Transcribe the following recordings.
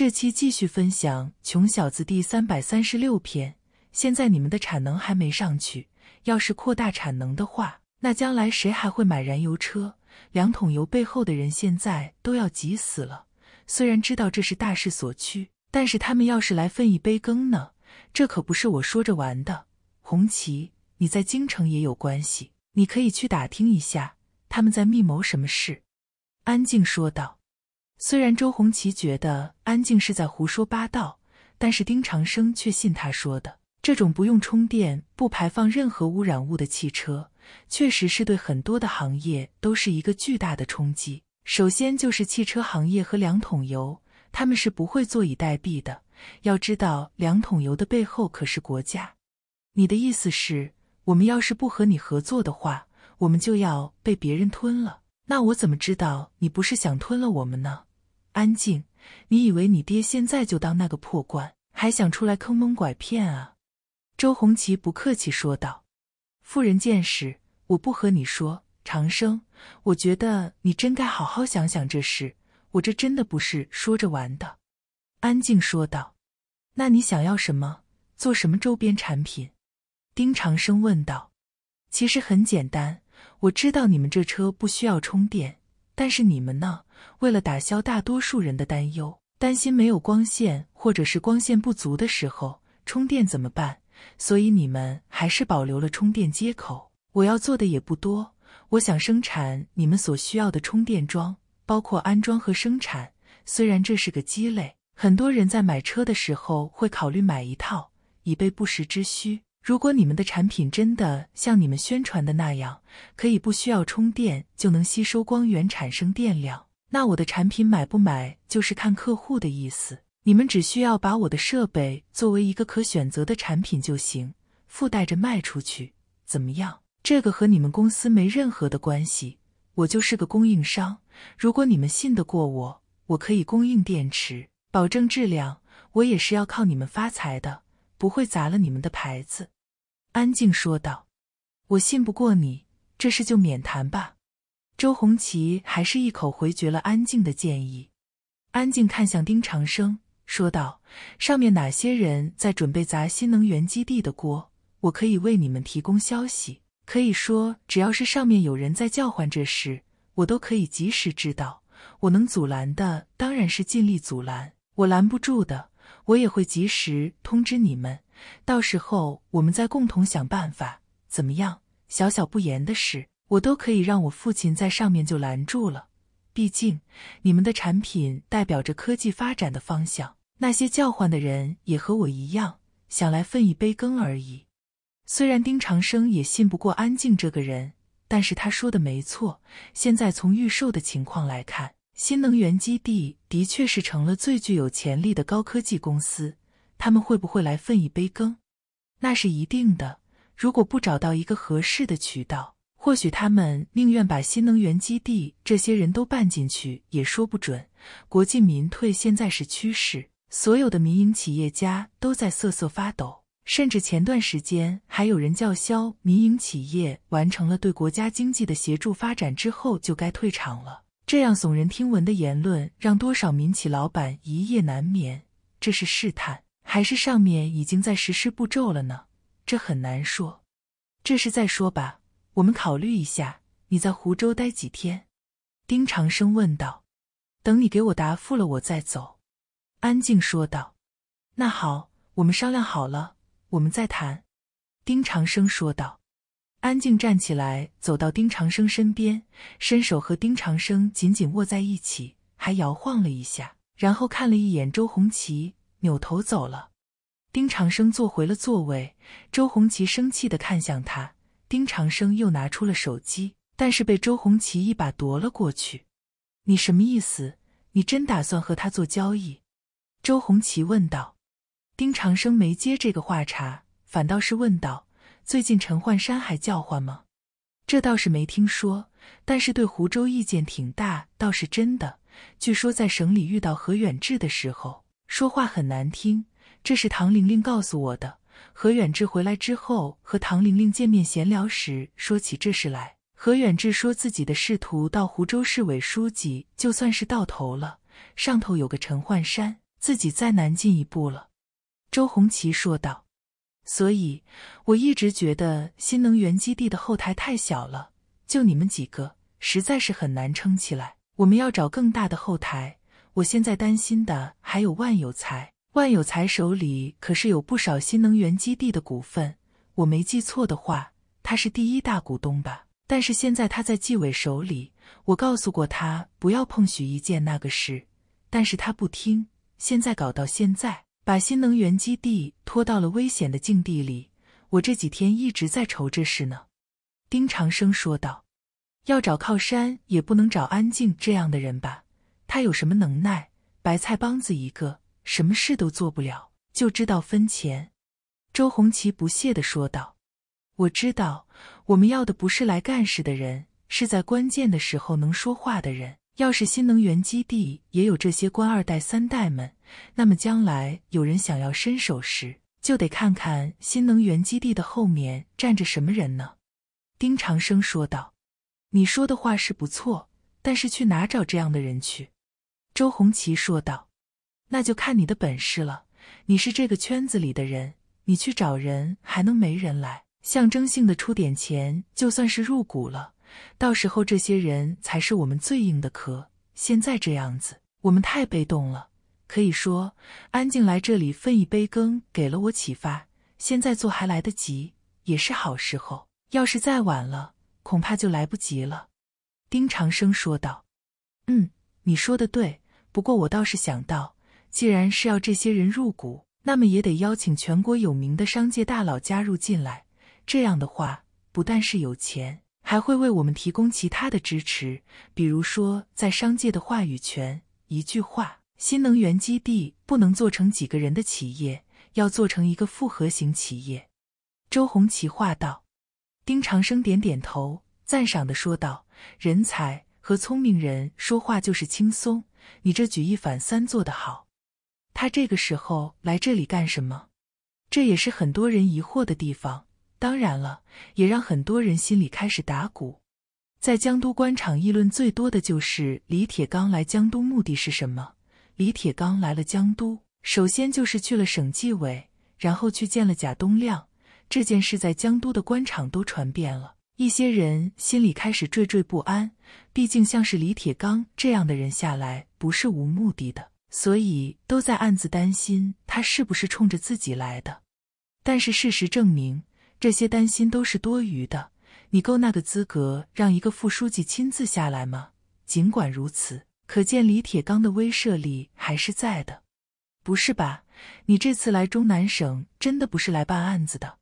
这期继续分享《穷小子》第三百三十六篇。现在你们的产能还没上去，要是扩大产能的话，那将来谁还会买燃油车？两桶油背后的人现在都要急死了。虽然知道这是大势所趋，但是他们要是来分一杯羹呢？这可不是我说着玩的。红旗，你在京城也有关系，你可以去打听一下，他们在密谋什么事？安静说道。虽然周红旗觉得安静是在胡说八道，但是丁长生却信他说的。这种不用充电、不排放任何污染物的汽车，确实是对很多的行业都是一个巨大的冲击。首先就是汽车行业和两桶油，他们是不会坐以待毙的。要知道，两桶油的背后可是国家。你的意思是我们要是不和你合作的话，我们就要被别人吞了？那我怎么知道你不是想吞了我们呢？安静，你以为你爹现在就当那个破官，还想出来坑蒙拐骗啊？周红旗不客气说道。妇人见识，我不和你说。长生，我觉得你真该好好想想这事，我这真的不是说着玩的。安静说道。那你想要什么？做什么周边产品？丁长生问道。其实很简单，我知道你们这车不需要充电。但是你们呢？为了打消大多数人的担忧，担心没有光线或者是光线不足的时候充电怎么办？所以你们还是保留了充电接口。我要做的也不多，我想生产你们所需要的充电桩，包括安装和生产。虽然这是个鸡肋，很多人在买车的时候会考虑买一套，以备不时之需。如果你们的产品真的像你们宣传的那样，可以不需要充电就能吸收光源产生电量，那我的产品买不买就是看客户的意思。你们只需要把我的设备作为一个可选择的产品就行，附带着卖出去，怎么样？这个和你们公司没任何的关系，我就是个供应商。如果你们信得过我，我可以供应电池，保证质量。我也是要靠你们发财的。不会砸了你们的牌子，安静说道：“我信不过你，这事就免谈吧。”周红旗还是一口回绝了安静的建议。安静看向丁长生，说道：“上面哪些人在准备砸新能源基地的锅？我可以为你们提供消息。可以说，只要是上面有人在叫唤这事，我都可以及时知道。我能阻拦的当然是尽力阻拦，我拦不住的。”我也会及时通知你们，到时候我们再共同想办法，怎么样？小小不言的事，我都可以让我父亲在上面就拦住了。毕竟你们的产品代表着科技发展的方向，那些叫唤的人也和我一样，想来分一杯羹而已。虽然丁长生也信不过安静这个人，但是他说的没错，现在从预售的情况来看。新能源基地的确是成了最具有潜力的高科技公司，他们会不会来分一杯羹？那是一定的。如果不找到一个合适的渠道，或许他们宁愿把新能源基地这些人都办进去，也说不准。国进民退现在是趋势，所有的民营企业家都在瑟瑟发抖，甚至前段时间还有人叫嚣：民营企业完成了对国家经济的协助发展之后，就该退场了。这样耸人听闻的言论，让多少民企老板一夜难眠。这是试探，还是上面已经在实施步骤了呢？这很难说。这事再说吧，我们考虑一下。你在湖州待几天？丁长生问道。等你给我答复了，我再走。安静说道。那好，我们商量好了，我们再谈。丁长生说道。安静站起来，走到丁长生身边，伸手和丁长生紧紧握在一起，还摇晃了一下，然后看了一眼周红旗，扭头走了。丁长生坐回了座位，周红旗生气的看向他。丁长生又拿出了手机，但是被周红旗一把夺了过去。“你什么意思？你真打算和他做交易？”周红旗问道。丁长生没接这个话茬，反倒是问道。最近陈焕山还叫唤吗？这倒是没听说，但是对湖州意见挺大，倒是真的。据说在省里遇到何远志的时候，说话很难听。这是唐玲玲告诉我的。何远志回来之后，和唐玲玲见面闲聊时说起这事来。何远志说自己的仕途到湖州市委书记就算是到头了，上头有个陈焕山，自己再难进一步了。周红旗说道。所以，我一直觉得新能源基地的后台太小了，就你们几个，实在是很难撑起来。我们要找更大的后台。我现在担心的还有万有才，万有才手里可是有不少新能源基地的股份，我没记错的话，他是第一大股东吧？但是现在他在纪委手里，我告诉过他不要碰许一剑那个事，但是他不听，现在搞到现在。把新能源基地拖到了危险的境地里，我这几天一直在愁这事呢。”丁长生说道，“要找靠山也不能找安静这样的人吧？他有什么能耐？白菜帮子一个，什么事都做不了，就知道分钱。”周红旗不屑地说道，“我知道，我们要的不是来干事的人，是在关键的时候能说话的人。”要是新能源基地也有这些官二代、三代们，那么将来有人想要伸手时，就得看看新能源基地的后面站着什么人呢？丁长生说道：“你说的话是不错，但是去哪找这样的人去？”周红旗说道：“那就看你的本事了。你是这个圈子里的人，你去找人还能没人来？象征性的出点钱，就算是入股了。”到时候这些人才是我们最硬的壳。现在这样子，我们太被动了。可以说，安静来这里分一杯羹，给了我启发。现在做还来得及，也是好时候。要是再晚了，恐怕就来不及了。”丁长生说道。“嗯，你说的对。不过我倒是想到，既然是要这些人入股，那么也得邀请全国有名的商界大佬加入进来。这样的话，不但是有钱。”还会为我们提供其他的支持，比如说在商界的话语权。一句话，新能源基地不能做成几个人的企业，要做成一个复合型企业。”周红旗话道。丁长生点点头，赞赏的说道：“人才和聪明人说话就是轻松，你这举一反三做得好。”他这个时候来这里干什么？这也是很多人疑惑的地方。当然了，也让很多人心里开始打鼓。在江都官场议论最多的就是李铁刚来江都目的是什么？李铁刚来了江都，首先就是去了省纪委，然后去见了贾东亮。这件事在江都的官场都传遍了，一些人心里开始惴惴不安。毕竟像是李铁刚这样的人下来不是无目的的，所以都在暗自担心他是不是冲着自己来的。但是事实证明。这些担心都是多余的。你够那个资格让一个副书记亲自下来吗？尽管如此，可见李铁刚的威慑力还是在的。不是吧？你这次来中南省真的不是来办案子的，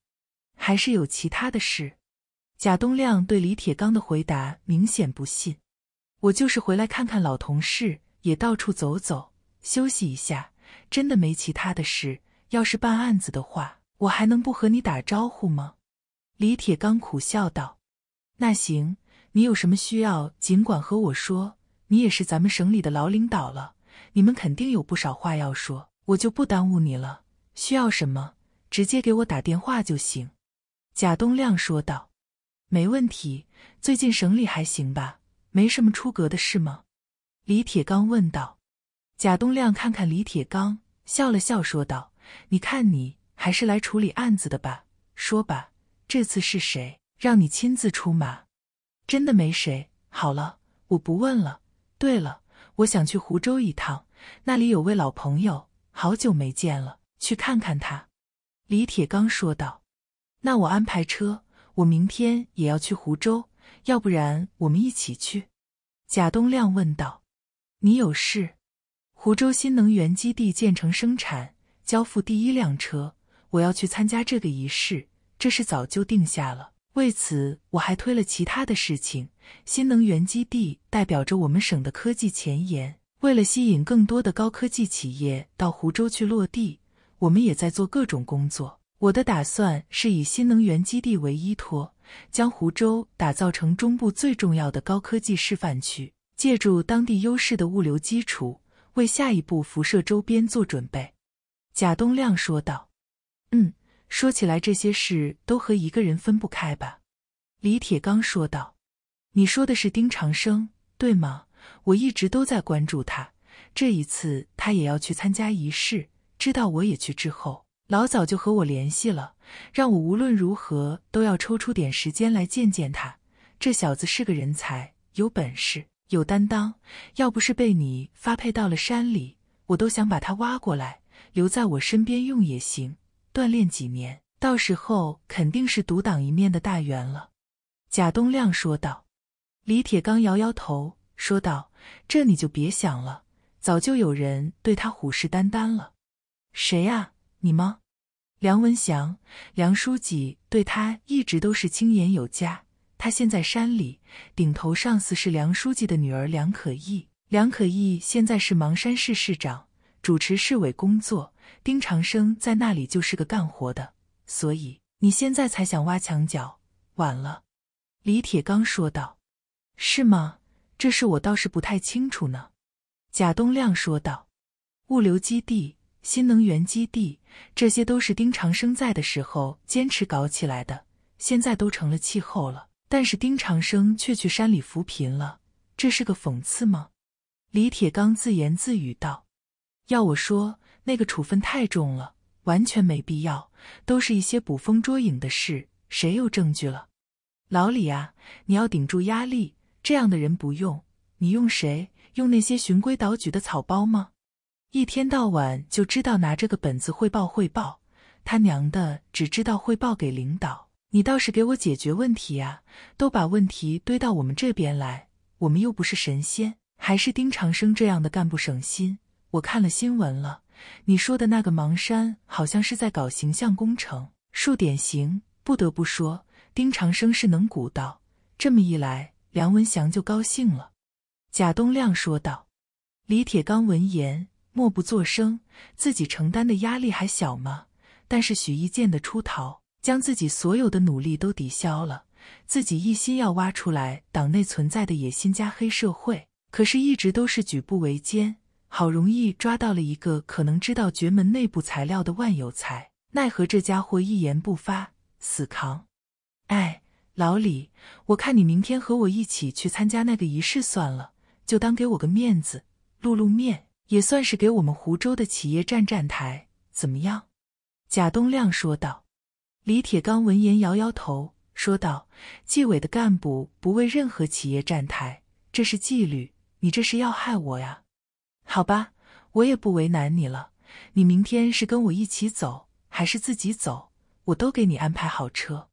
还是有其他的事？贾东亮对李铁刚的回答明显不信。我就是回来看看老同事，也到处走走，休息一下，真的没其他的事。要是办案子的话。我还能不和你打招呼吗？李铁刚苦笑道：“那行，你有什么需要尽管和我说。你也是咱们省里的老领导了，你们肯定有不少话要说。我就不耽误你了，需要什么直接给我打电话就行。”贾东亮说道：“没问题。最近省里还行吧？没什么出格的事吗？”李铁刚问道。贾东亮看看李铁刚，笑了笑说道：“你看你。”还是来处理案子的吧。说吧，这次是谁让你亲自出马？真的没谁。好了，我不问了。对了，我想去湖州一趟，那里有位老朋友，好久没见了，去看看他。李铁刚说道。那我安排车，我明天也要去湖州，要不然我们一起去。贾东亮问道。你有事？湖州新能源基地建成生产，交付第一辆车。我要去参加这个仪式，这是早就定下了。为此，我还推了其他的事情。新能源基地代表着我们省的科技前沿，为了吸引更多的高科技企业到湖州去落地，我们也在做各种工作。我的打算是以新能源基地为依托，将湖州打造成中部最重要的高科技示范区，借助当地优势的物流基础，为下一步辐射周边做准备。”贾东亮说道。嗯，说起来这些事都和一个人分不开吧。”李铁刚说道，“你说的是丁长生对吗？我一直都在关注他。这一次他也要去参加仪式，知道我也去之后，老早就和我联系了，让我无论如何都要抽出点时间来见见他。这小子是个人才，有本事，有担当。要不是被你发配到了山里，我都想把他挖过来，留在我身边用也行。”锻炼几年，到时候肯定是独当一面的大员了。”贾东亮说道。李铁刚摇摇头说道：“这你就别想了，早就有人对他虎视眈眈了。谁呀？你吗？梁文祥，梁书记对他一直都是青眼有加。他现在山里顶头上司是梁书记的女儿梁可意，梁可意现在是芒山市市长。”主持市委工作，丁长生在那里就是个干活的，所以你现在才想挖墙脚，晚了。”李铁刚说道。“是吗？这事我倒是不太清楚呢。”贾东亮说道。“物流基地、新能源基地，这些都是丁长生在的时候坚持搞起来的，现在都成了气候了。但是丁长生却去山里扶贫了，这是个讽刺吗？”李铁刚自言自语道。要我说，那个处分太重了，完全没必要。都是一些捕风捉影的事，谁有证据了？老李啊，你要顶住压力。这样的人不用，你用谁？用那些循规蹈矩的草包吗？一天到晚就知道拿这个本子汇报汇报，他娘的，只知道汇报给领导。你倒是给我解决问题啊！都把问题堆到我们这边来，我们又不是神仙。还是丁长生这样的干部省心。我看了新闻了，你说的那个芒山好像是在搞形象工程，树典型。不得不说，丁长生是能鼓捣。这么一来，梁文祥就高兴了。贾东亮说道。李铁刚闻言默不作声，自己承担的压力还小吗？但是许一剑的出逃，将自己所有的努力都抵消了。自己一心要挖出来党内存在的野心加黑社会，可是一直都是举步维艰。好容易抓到了一个可能知道绝门内部材料的万有才，奈何这家伙一言不发，死扛。哎，老李，我看你明天和我一起去参加那个仪式算了，就当给我个面子，露露面，也算是给我们湖州的企业站站台，怎么样？贾东亮说道。李铁刚闻言摇摇头，说道：“纪委的干部不为任何企业站台，这是纪律。你这是要害我呀。”好吧，我也不为难你了。你明天是跟我一起走，还是自己走？我都给你安排好车。”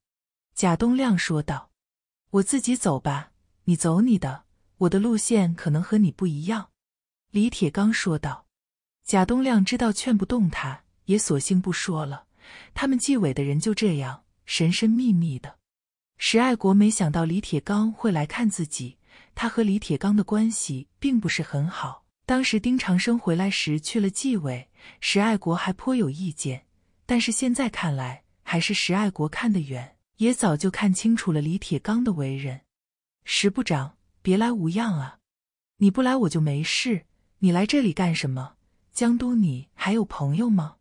贾东亮说道。“我自己走吧，你走你的，我的路线可能和你不一样。”李铁刚说道。贾东亮知道劝不动他，也索性不说了。他们纪委的人就这样神神秘秘的。石爱国没想到李铁刚会来看自己，他和李铁刚的关系并不是很好。当时丁长生回来时去了纪委，石爱国还颇有意见。但是现在看来，还是石爱国看得远，也早就看清楚了李铁刚的为人。石部长，别来无恙啊？你不来我就没事，你来这里干什么？江都，你还有朋友吗？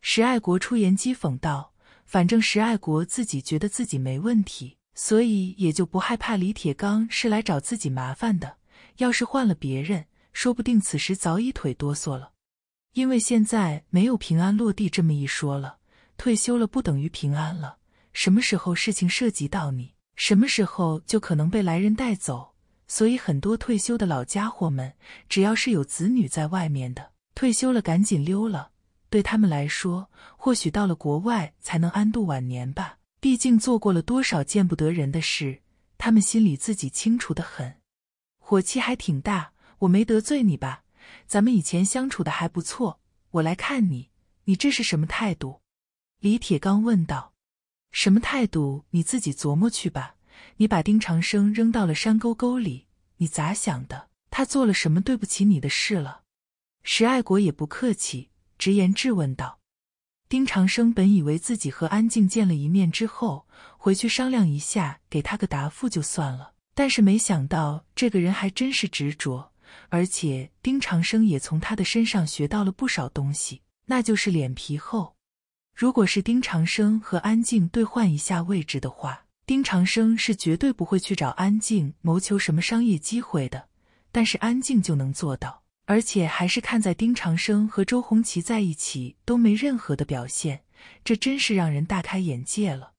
石爱国出言讥讽道：“反正石爱国自己觉得自己没问题，所以也就不害怕李铁刚是来找自己麻烦的。要是换了别人。”说不定此时早已腿哆嗦了，因为现在没有“平安落地”这么一说了。退休了不等于平安了，什么时候事情涉及到你，什么时候就可能被来人带走。所以很多退休的老家伙们，只要是有子女在外面的，退休了赶紧溜了。对他们来说，或许到了国外才能安度晚年吧。毕竟做过了多少见不得人的事，他们心里自己清楚的很，火气还挺大。我没得罪你吧？咱们以前相处的还不错，我来看你，你这是什么态度？李铁刚问道。什么态度？你自己琢磨去吧。你把丁长生扔到了山沟沟里，你咋想的？他做了什么对不起你的事了？石爱国也不客气，直言质问道。丁长生本以为自己和安静见了一面之后，回去商量一下，给他个答复就算了，但是没想到这个人还真是执着。而且丁长生也从他的身上学到了不少东西，那就是脸皮厚。如果是丁长生和安静兑换一下位置的话，丁长生是绝对不会去找安静谋求什么商业机会的。但是安静就能做到，而且还是看在丁长生和周红旗在一起都没任何的表现，这真是让人大开眼界了。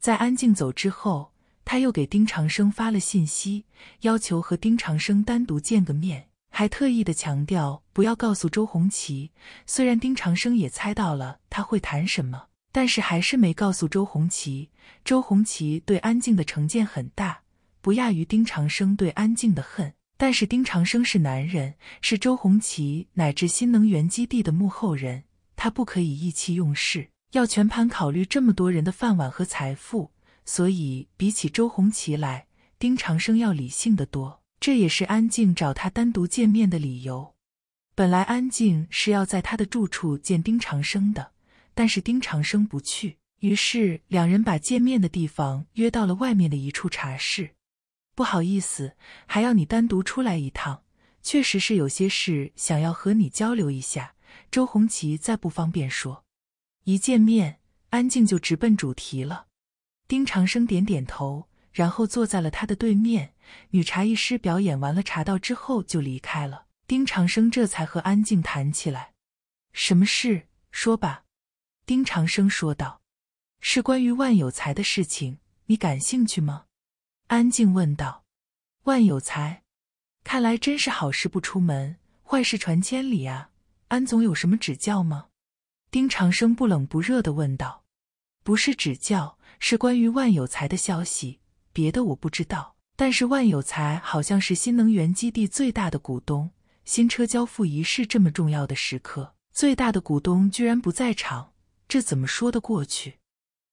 在安静走之后。他又给丁长生发了信息，要求和丁长生单独见个面，还特意的强调不要告诉周红旗。虽然丁长生也猜到了他会谈什么，但是还是没告诉周红旗。周红旗对安静的成见很大，不亚于丁长生对安静的恨。但是丁长生是男人，是周红旗乃至新能源基地的幕后人，他不可以意气用事，要全盘考虑这么多人的饭碗和财富。所以，比起周红旗来，丁长生要理性的多。这也是安静找他单独见面的理由。本来安静是要在他的住处见丁长生的，但是丁长生不去，于是两人把见面的地方约到了外面的一处茶室。不好意思，还要你单独出来一趟，确实是有些事想要和你交流一下。周红旗再不方便说，一见面，安静就直奔主题了。丁长生点点头，然后坐在了他的对面。女茶艺师表演完了茶道之后就离开了。丁长生这才和安静谈起来：“什么事？说吧。”丁长生说道：“是关于万有才的事情，你感兴趣吗？”安静问道：“万有才？看来真是好事不出门，坏事传千里啊。安总有什么指教吗？”丁长生不冷不热的问道：“不是指教。”是关于万有才的消息，别的我不知道。但是万有才好像是新能源基地最大的股东。新车交付仪式这么重要的时刻，最大的股东居然不在场，这怎么说得过去？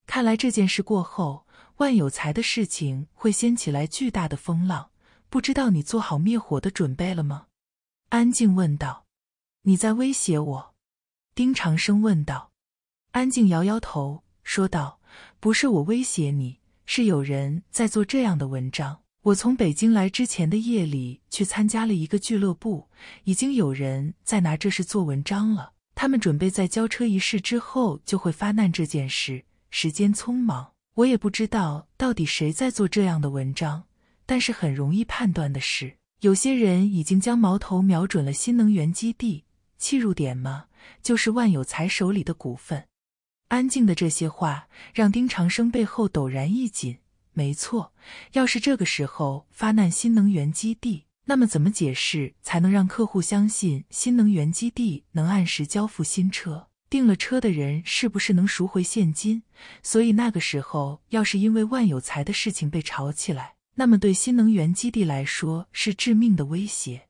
看来这件事过后，万有才的事情会掀起来巨大的风浪。不知道你做好灭火的准备了吗？安静问道。你在威胁我？丁长生问道。安静摇摇头说道。不是我威胁你，是有人在做这样的文章。我从北京来之前的夜里去参加了一个俱乐部，已经有人在拿这事做文章了。他们准备在交车仪式之后就会发难这件事。时间匆忙，我也不知道到底谁在做这样的文章，但是很容易判断的是，有些人已经将矛头瞄准了新能源基地切入点嘛，就是万有才手里的股份。安静的这些话让丁长生背后陡然一紧。没错，要是这个时候发难新能源基地，那么怎么解释才能让客户相信新能源基地能按时交付新车？订了车的人是不是能赎回现金？所以那个时候，要是因为万有才的事情被炒起来，那么对新能源基地来说是致命的威胁。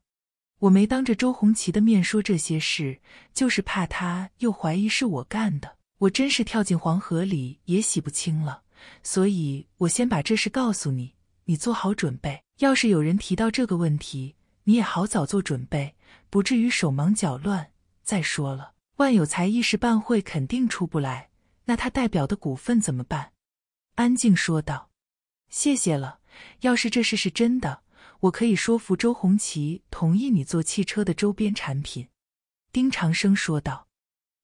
我没当着周红旗的面说这些事，就是怕他又怀疑是我干的。我真是跳进黄河里也洗不清了，所以我先把这事告诉你，你做好准备。要是有人提到这个问题，你也好早做准备，不至于手忙脚乱。再说了，万有才一时半会肯定出不来，那他代表的股份怎么办？安静说道。谢谢了。要是这事是真的，我可以说服周红旗同意你做汽车的周边产品。丁长生说道。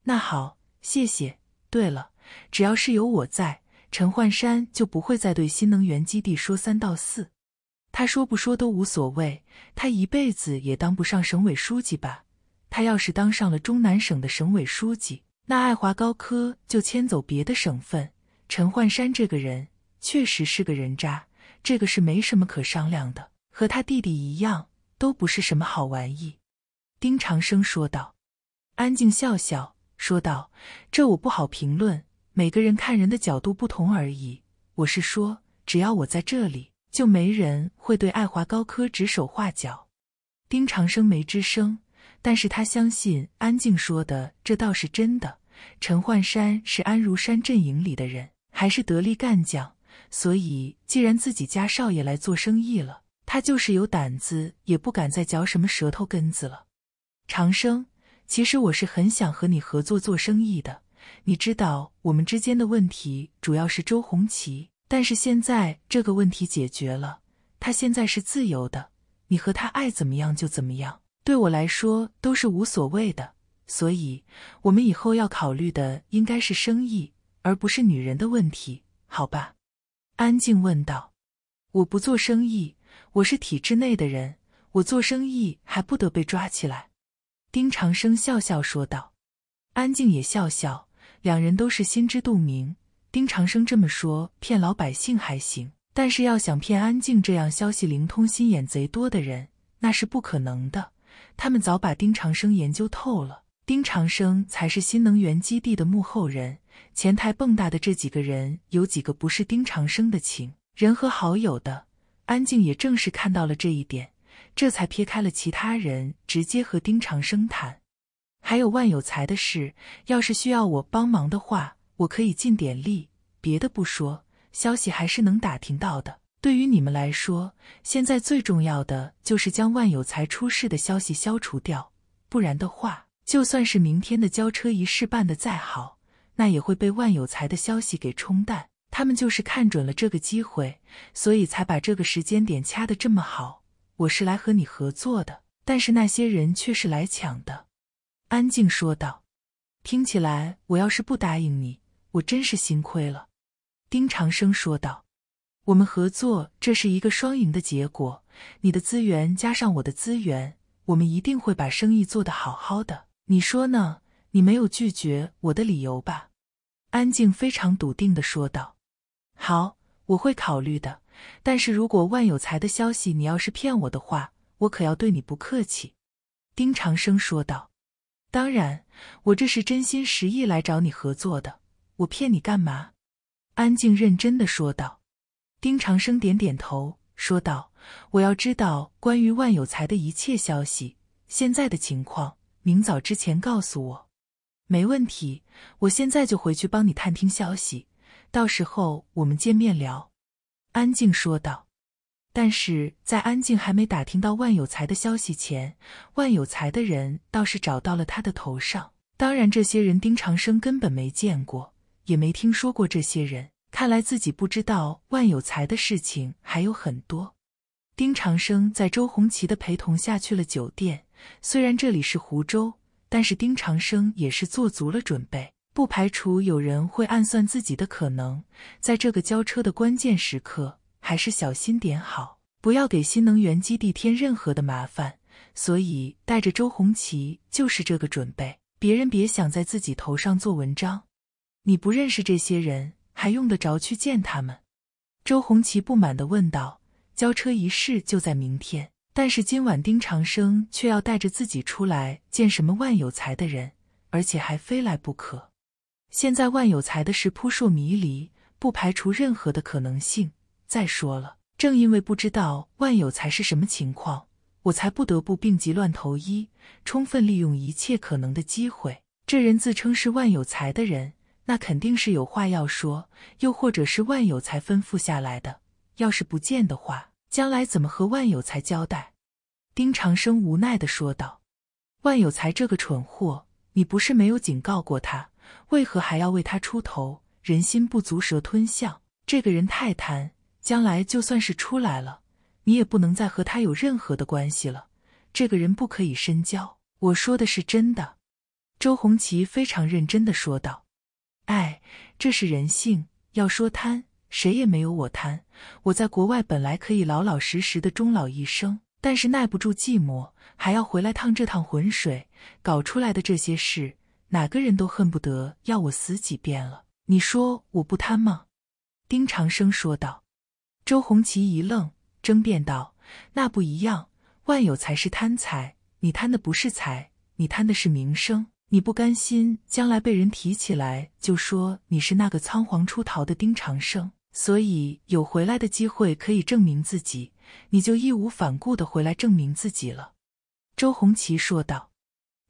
那好，谢谢。对了，只要是有我在，陈焕山就不会再对新能源基地说三道四。他说不说都无所谓，他一辈子也当不上省委书记吧？他要是当上了中南省的省委书记，那爱华高科就迁走别的省份。陈焕山这个人确实是个人渣，这个是没什么可商量的。和他弟弟一样，都不是什么好玩意。”丁长生说道。安静笑笑。说道：“这我不好评论，每个人看人的角度不同而已。我是说，只要我在这里，就没人会对爱华高科指手画脚。”丁长生没吱声，但是他相信安静说的这倒是真的。陈焕山是安如山阵营里的人，还是得力干将，所以既然自己家少爷来做生意了，他就是有胆子也不敢再嚼什么舌头根子了。长生。其实我是很想和你合作做生意的，你知道我们之间的问题主要是周红旗，但是现在这个问题解决了，他现在是自由的，你和他爱怎么样就怎么样，对我来说都是无所谓的。所以，我们以后要考虑的应该是生意，而不是女人的问题，好吧？安静问道。我不做生意，我是体制内的人，我做生意还不得被抓起来？丁长生笑笑说道：“安静也笑笑，两人都是心知肚明。丁长生这么说骗老百姓还行，但是要想骗安静这样消息灵通、心眼贼多的人，那是不可能的。他们早把丁长生研究透了，丁长生才是新能源基地的幕后人。前台蹦跶的这几个人，有几个不是丁长生的情人和好友的？安静也正是看到了这一点。”这才撇开了其他人，直接和丁长生谈，还有万有才的事。要是需要我帮忙的话，我可以尽点力。别的不说，消息还是能打听到的。对于你们来说，现在最重要的就是将万有才出事的消息消除掉。不然的话，就算是明天的交车仪式办得再好，那也会被万有才的消息给冲淡。他们就是看准了这个机会，所以才把这个时间点掐得这么好。我是来和你合作的，但是那些人却是来抢的。”安静说道。“听起来，我要是不答应你，我真是心亏了。”丁长生说道。“我们合作，这是一个双赢的结果。你的资源加上我的资源，我们一定会把生意做得好好的。你说呢？你没有拒绝我的理由吧？”安静非常笃定的说道。“好，我会考虑的。”但是，如果万有才的消息你要是骗我的话，我可要对你不客气。”丁长生说道。“当然，我这是真心实意来找你合作的，我骗你干嘛？”安静认真的说道。丁长生点点头说道：“我要知道关于万有才的一切消息，现在的情况，明早之前告诉我。没问题，我现在就回去帮你探听消息，到时候我们见面聊。”安静说道：“但是在安静还没打听到万有才的消息前，万有才的人倒是找到了他的头上。当然，这些人丁长生根本没见过，也没听说过这些人。看来自己不知道万有才的事情还有很多。”丁长生在周红旗的陪同下去了酒店。虽然这里是湖州，但是丁长生也是做足了准备。不排除有人会暗算自己的可能，在这个交车的关键时刻，还是小心点好，不要给新能源基地添任何的麻烦。所以带着周红旗就是这个准备，别人别想在自己头上做文章。你不认识这些人，还用得着去见他们？周红旗不满的问道。交车仪式就在明天，但是今晚丁长生却要带着自己出来见什么万有才的人，而且还非来不可。现在万有才的事扑朔迷离，不排除任何的可能性。再说了，正因为不知道万有才是什么情况，我才不得不病急乱投医，充分利用一切可能的机会。这人自称是万有才的人，那肯定是有话要说，又或者是万有才吩咐下来的。要是不见的话，将来怎么和万有才交代？丁长生无奈地说道：“万有才这个蠢货，你不是没有警告过他。”为何还要为他出头？人心不足蛇吞象，这个人太贪，将来就算是出来了，你也不能再和他有任何的关系了。这个人不可以深交。我说的是真的。”周红旗非常认真的说道。“哎，这是人性。要说贪，谁也没有我贪。我在国外本来可以老老实实的终老一生，但是耐不住寂寞，还要回来趟这趟浑水，搞出来的这些事。”哪个人都恨不得要我死几遍了？你说我不贪吗？”丁长生说道。周红旗一愣，争辩道：“那不一样，万有才是贪财，你贪的不是财，你贪的是名声。你不甘心将来被人提起来就说你是那个仓皇出逃的丁长生，所以有回来的机会可以证明自己，你就义无反顾的回来证明自己了。”周红旗说道。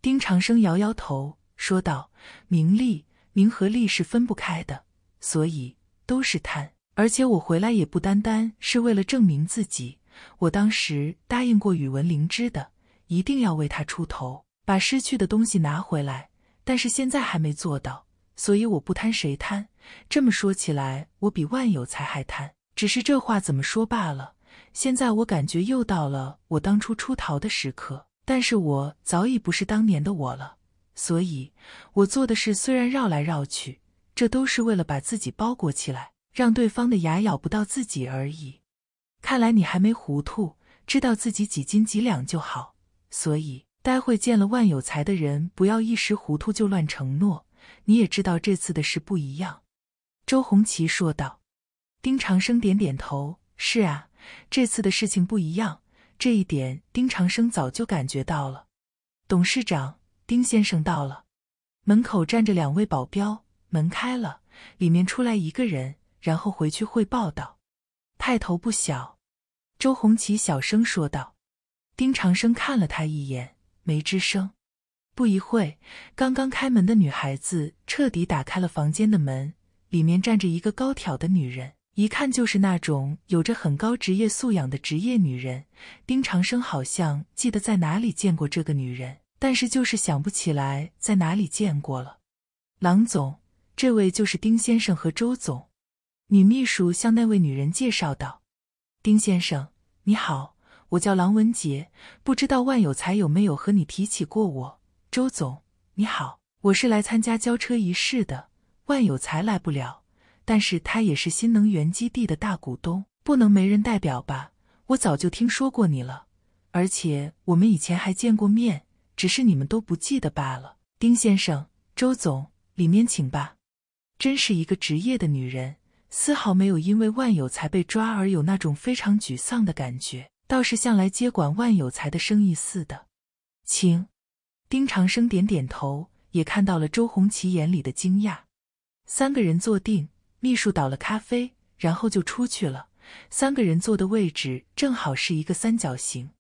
丁长生摇摇头。说道：“名利，名和利是分不开的，所以都是贪。而且我回来也不单单是为了证明自己，我当时答应过宇文灵芝的，一定要为他出头，把失去的东西拿回来。但是现在还没做到，所以我不贪，谁贪？这么说起来，我比万有才还贪，只是这话怎么说罢了。现在我感觉又到了我当初出逃的时刻，但是我早已不是当年的我了。”所以，我做的事虽然绕来绕去，这都是为了把自己包裹起来，让对方的牙咬不到自己而已。看来你还没糊涂，知道自己几斤几两就好。所以，待会见了万有才的人，不要一时糊涂就乱承诺。你也知道这次的事不一样。”周红旗说道。丁长生点点头：“是啊，这次的事情不一样，这一点丁长生早就感觉到了。”董事长。丁先生到了，门口站着两位保镖。门开了，里面出来一个人，然后回去汇报道：“派头不小。”周红旗小声说道。丁长生看了他一眼，没吱声。不一会刚刚开门的女孩子彻底打开了房间的门，里面站着一个高挑的女人，一看就是那种有着很高职业素养的职业女人。丁长生好像记得在哪里见过这个女人。但是就是想不起来在哪里见过了。郎总，这位就是丁先生和周总。女秘书向那位女人介绍道：“丁先生，你好，我叫郎文杰，不知道万有才有没有和你提起过我。”周总，你好，我是来参加交车仪式的。万有才来不了，但是他也是新能源基地的大股东，不能没人代表吧？我早就听说过你了，而且我们以前还见过面。只是你们都不记得罢了。丁先生，周总，里面请吧。真是一个职业的女人，丝毫没有因为万有才被抓而有那种非常沮丧的感觉，倒是像来接管万有才的生意似的。请。丁长生点点头，也看到了周红旗眼里的惊讶。三个人坐定，秘书倒了咖啡，然后就出去了。三个人坐的位置正好是一个三角形。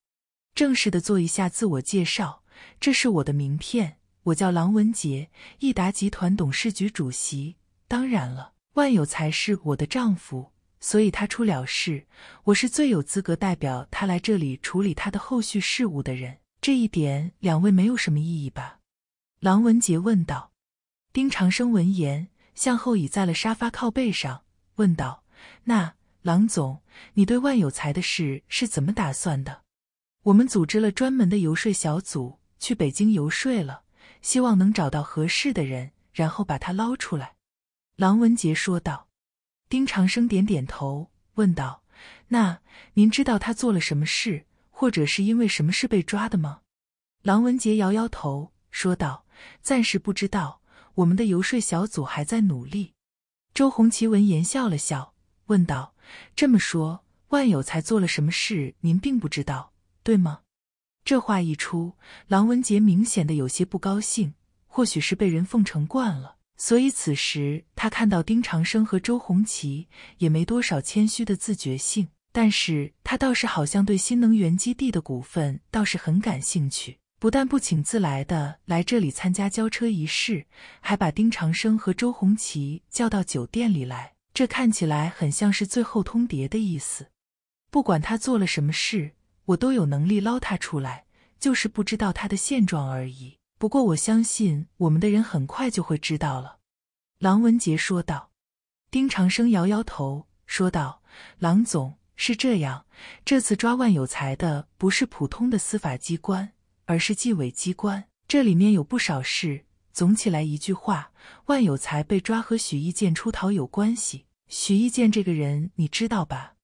正式的做一下自我介绍。这是我的名片，我叫郎文杰，益达集团董事局主席。当然了，万有才是我的丈夫，所以他出了事，我是最有资格代表他来这里处理他的后续事务的人。这一点，两位没有什么异议吧？郎文杰问道。丁长生闻言，向后倚在了沙发靠背上，问道：“那郎总，你对万有才的事是怎么打算的？我们组织了专门的游说小组。”去北京游说了，希望能找到合适的人，然后把他捞出来。”郎文杰说道。丁长生点点头，问道：“那您知道他做了什么事，或者是因为什么事被抓的吗？”郎文杰摇摇头，说道：“暂时不知道，我们的游说小组还在努力。”周红旗闻言笑了笑，问道：“这么说，万有才做了什么事，您并不知道，对吗？”这话一出，郎文杰明显的有些不高兴，或许是被人奉承惯了，所以此时他看到丁长生和周红旗也没多少谦虚的自觉性。但是他倒是好像对新能源基地的股份倒是很感兴趣，不但不请自来的来这里参加交车仪式，还把丁长生和周红旗叫到酒店里来，这看起来很像是最后通牒的意思。不管他做了什么事。我都有能力捞他出来，就是不知道他的现状而已。不过我相信我们的人很快就会知道了。”郎文杰说道。丁长生摇摇头说道：“郎总是这样。这次抓万有才的不是普通的司法机关，而是纪委机关。这里面有不少事。总起来一句话，万有才被抓和许一建出逃有关系。许一建这个人，你知道吧？”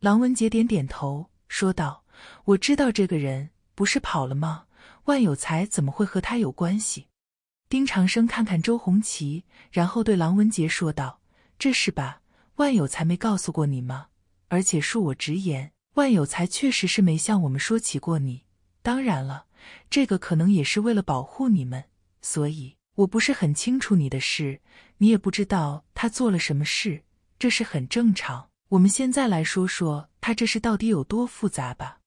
郎文杰点点头说道。我知道这个人不是跑了吗？万有才怎么会和他有关系？丁长生看看周红旗，然后对郎文杰说道：“这是吧？万有才没告诉过你吗？而且恕我直言，万有才确实是没向我们说起过你。当然了，这个可能也是为了保护你们，所以我不是很清楚你的事，你也不知道他做了什么事，这是很正常。我们现在来说说他这事到底有多复杂吧。”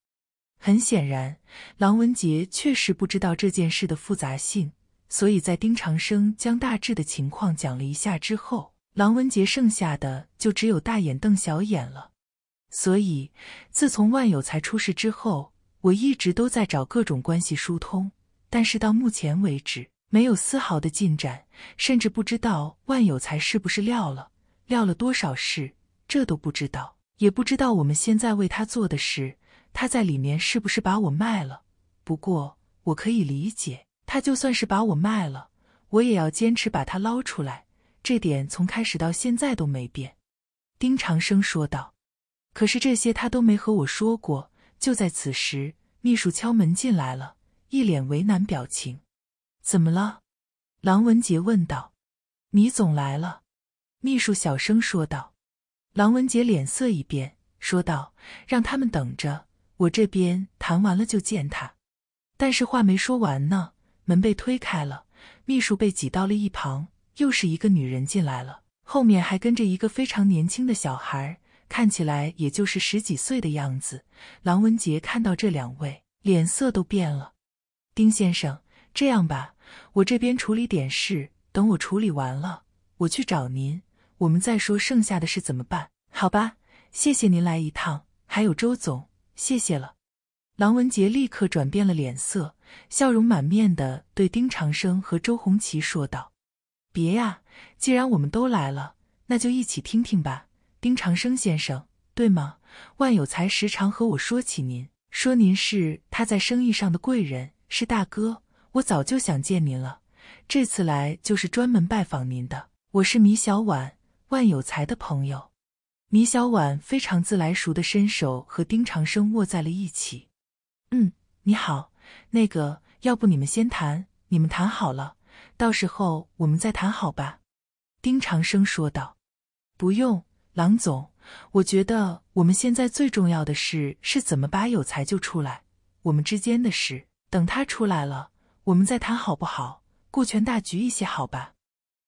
很显然，郎文杰确实不知道这件事的复杂性，所以在丁长生将大致的情况讲了一下之后，郎文杰剩下的就只有大眼瞪小眼了。所以，自从万有才出事之后，我一直都在找各种关系疏通，但是到目前为止没有丝毫的进展，甚至不知道万有才是不是撂了，撂了多少事，这都不知道，也不知道我们现在为他做的事。他在里面是不是把我卖了？不过我可以理解，他就算是把我卖了，我也要坚持把他捞出来。这点从开始到现在都没变。”丁长生说道。“可是这些他都没和我说过。”就在此时，秘书敲门进来，了一脸为难表情。“怎么了？”郎文杰问道。“米总来了。”秘书小声说道。郎文杰脸色一变，说道：“让他们等着。”我这边谈完了就见他，但是话没说完呢，门被推开了，秘书被挤到了一旁，又是一个女人进来了，后面还跟着一个非常年轻的小孩，看起来也就是十几岁的样子。郎文杰看到这两位，脸色都变了。丁先生，这样吧，我这边处理点事，等我处理完了，我去找您，我们再说剩下的事怎么办？好吧，谢谢您来一趟，还有周总。谢谢了，郎文杰立刻转变了脸色，笑容满面的对丁长生和周红旗说道：“别呀，既然我们都来了，那就一起听听吧。丁长生先生，对吗？万有才时常和我说起您，说您是他在生意上的贵人，是大哥。我早就想见您了，这次来就是专门拜访您的。我是米小婉，万有才的朋友。”米小婉非常自来熟的伸手和丁长生握在了一起。嗯，你好，那个，要不你们先谈，你们谈好了，到时候我们再谈，好吧？丁长生说道。不用，郎总，我觉得我们现在最重要的事是怎么把有才救出来，我们之间的事，等他出来了，我们再谈，好不好？顾全大局一些，好吧？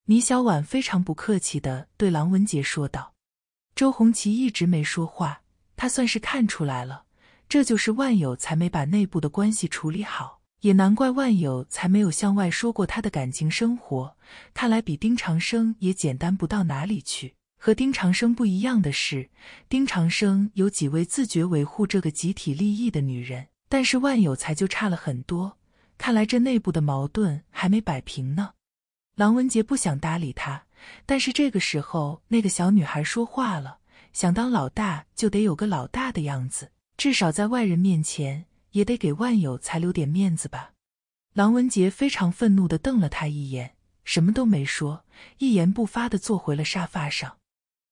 米小婉非常不客气的对郎文杰说道。周红旗一直没说话，他算是看出来了，这就是万有才没把内部的关系处理好，也难怪万有才没有向外说过他的感情生活。看来比丁长生也简单不到哪里去。和丁长生不一样的是，丁长生有几位自觉维护这个集体利益的女人，但是万有才就差了很多。看来这内部的矛盾还没摆平呢。郎文杰不想搭理他。但是这个时候，那个小女孩说话了：“想当老大，就得有个老大的样子，至少在外人面前也得给万有才留点面子吧。”郎文杰非常愤怒地瞪了他一眼，什么都没说，一言不发地坐回了沙发上。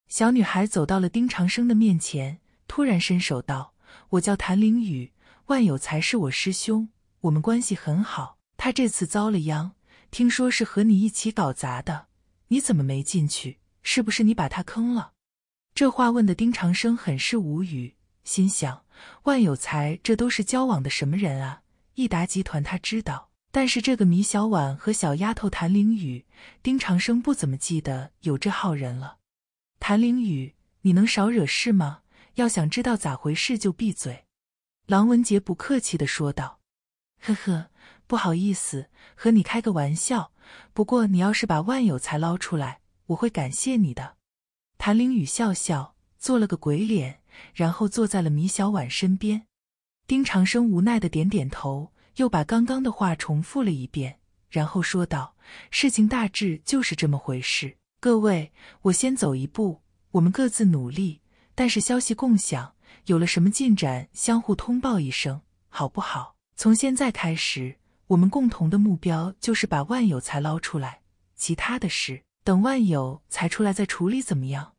小女孩走到了丁长生的面前，突然伸手道：“我叫谭凌雨，万有才是我师兄，我们关系很好。他这次遭了殃，听说是和你一起搞砸的。”你怎么没进去？是不是你把他坑了？这话问的丁长生很是无语，心想：万有才这都是交往的什么人啊？益达集团他知道，但是这个米小婉和小丫头谭灵雨，丁长生不怎么记得有这号人了。谭灵雨，你能少惹事吗？要想知道咋回事就闭嘴。郎文杰不客气地说道：“呵呵，不好意思，和你开个玩笑。”不过，你要是把万有才捞出来，我会感谢你的。谭灵雨笑笑，做了个鬼脸，然后坐在了米小婉身边。丁长生无奈的点点头，又把刚刚的话重复了一遍，然后说道：“事情大致就是这么回事。各位，我先走一步，我们各自努力，但是消息共享，有了什么进展，相互通报一声，好不好？从现在开始。”我们共同的目标就是把万有才捞出来，其他的事等万有才出来再处理，怎么样？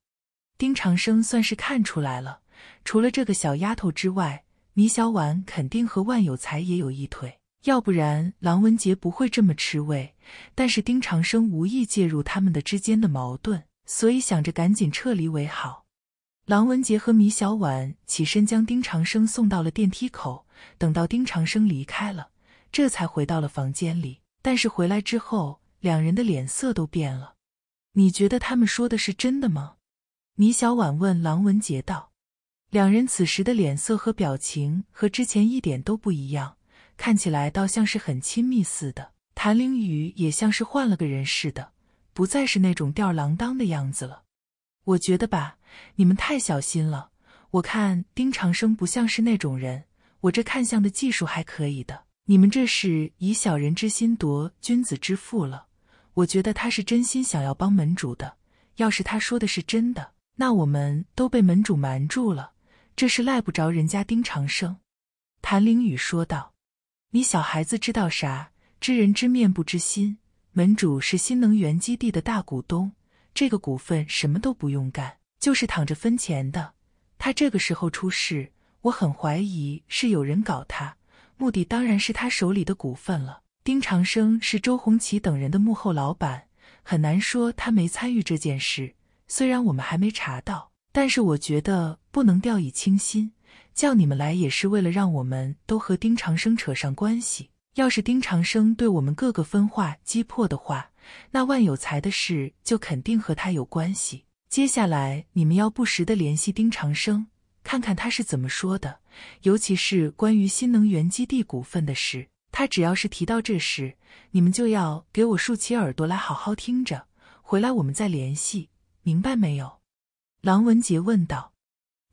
丁长生算是看出来了，除了这个小丫头之外，米小婉肯定和万有才也有一腿，要不然郎文杰不会这么吃味。但是丁长生无意介入他们的之间的矛盾，所以想着赶紧撤离为好。郎文杰和米小婉起身将丁长生送到了电梯口，等到丁长生离开了。这才回到了房间里，但是回来之后，两人的脸色都变了。你觉得他们说的是真的吗？米小婉问郎文杰道。两人此时的脸色和表情和之前一点都不一样，看起来倒像是很亲密似的。谭凌宇也像是换了个人似的，不再是那种吊儿郎当的样子了。我觉得吧，你们太小心了。我看丁长生不像是那种人，我这看相的技术还可以的。你们这是以小人之心度君子之腹了。我觉得他是真心想要帮门主的。要是他说的是真的，那我们都被门主瞒住了，这是赖不着人家丁长生。”谭凌宇说道，“你小孩子知道啥？知人知面不知心。门主是新能源基地的大股东，这个股份什么都不用干，就是躺着分钱的。他这个时候出事，我很怀疑是有人搞他。”目的当然是他手里的股份了。丁长生是周红旗等人的幕后老板，很难说他没参与这件事。虽然我们还没查到，但是我觉得不能掉以轻心。叫你们来也是为了让我们都和丁长生扯上关系。要是丁长生对我们各个分化击破的话，那万有才的事就肯定和他有关系。接下来你们要不时的联系丁长生。看看他是怎么说的，尤其是关于新能源基地股份的事。他只要是提到这事，你们就要给我竖起耳朵来，好好听着。回来我们再联系，明白没有？郎文杰问道。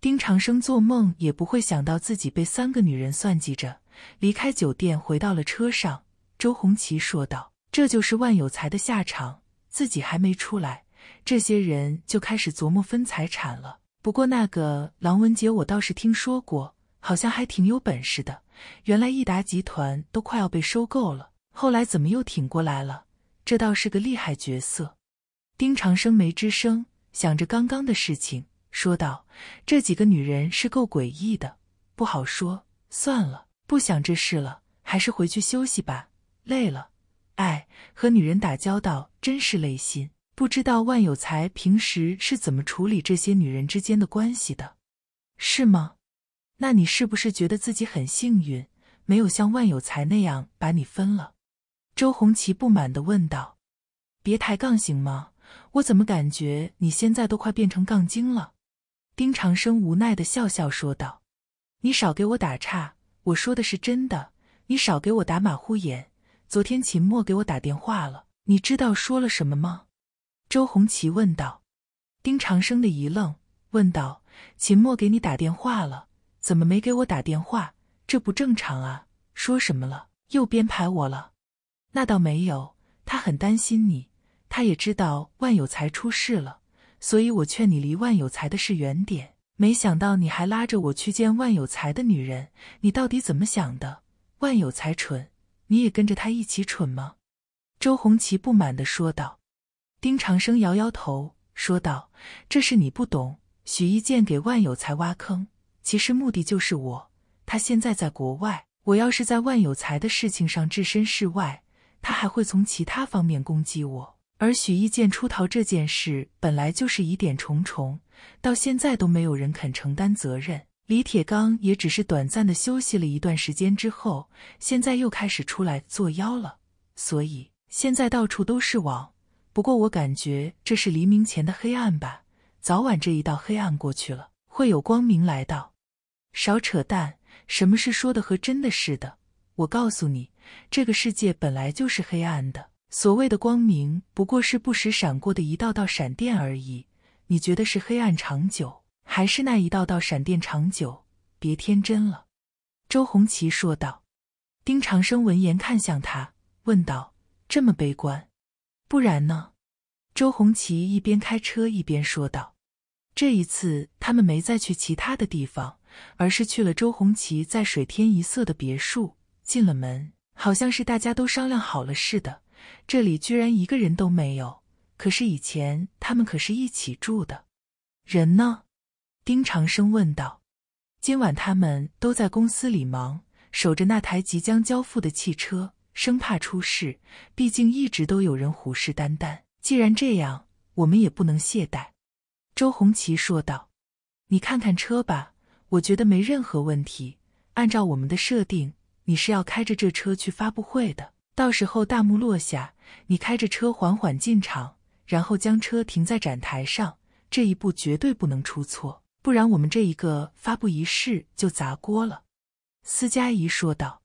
丁长生做梦也不会想到自己被三个女人算计着。离开酒店，回到了车上，周红旗说道：“这就是万有才的下场。自己还没出来，这些人就开始琢磨分财产了。”不过那个郎文杰，我倒是听说过，好像还挺有本事的。原来益达集团都快要被收购了，后来怎么又挺过来了？这倒是个厉害角色。丁长生没吱声，想着刚刚的事情，说道：“这几个女人是够诡异的，不好说。算了，不想这事了，还是回去休息吧。累了。哎，和女人打交道真是累心。”不知道万有才平时是怎么处理这些女人之间的关系的，是吗？那你是不是觉得自己很幸运，没有像万有才那样把你分了？周红旗不满的问道：“别抬杠行吗？我怎么感觉你现在都快变成杠精了？”丁长生无奈的笑笑说道：“你少给我打岔，我说的是真的。你少给我打马虎眼。昨天秦墨给我打电话了，你知道说了什么吗？”周红旗问道：“丁长生的一愣，问道：秦墨给你打电话了，怎么没给我打电话？这不正常啊！说什么了？又编排我了？那倒没有，他很担心你，他也知道万有才出事了，所以我劝你离万有才的事远点。没想到你还拉着我去见万有才的女人，你到底怎么想的？万有才蠢，你也跟着他一起蠢吗？”周红旗不满地说道。丁长生摇摇头，说道：“这是你不懂。许一剑给万有才挖坑，其实目的就是我。他现在在国外，我要是在万有才的事情上置身事外，他还会从其他方面攻击我。而许一剑出逃这件事，本来就是疑点重重，到现在都没有人肯承担责任。李铁刚也只是短暂的休息了一段时间之后，现在又开始出来作妖了。所以现在到处都是网。”不过我感觉这是黎明前的黑暗吧，早晚这一道黑暗过去了，会有光明来到。少扯淡，什么事说的和真的似的？我告诉你，这个世界本来就是黑暗的，所谓的光明不过是不时闪过的一道道闪电而已。你觉得是黑暗长久，还是那一道道闪电长久？别天真了。”周红旗说道。丁长生闻言看向他，问道：“这么悲观？”不然呢？周红旗一边开车一边说道。这一次，他们没再去其他的地方，而是去了周红旗在水天一色的别墅。进了门，好像是大家都商量好了似的，这里居然一个人都没有。可是以前他们可是一起住的。人呢？丁长生问道。今晚他们都在公司里忙，守着那台即将交付的汽车。生怕出事，毕竟一直都有人虎视眈眈。既然这样，我们也不能懈怠。”周红旗说道，“你看看车吧，我觉得没任何问题。按照我们的设定，你是要开着这车去发布会的。到时候大幕落下，你开着车缓缓进场，然后将车停在展台上。这一步绝对不能出错，不然我们这一个发布仪式就砸锅了。”司佳怡说道，“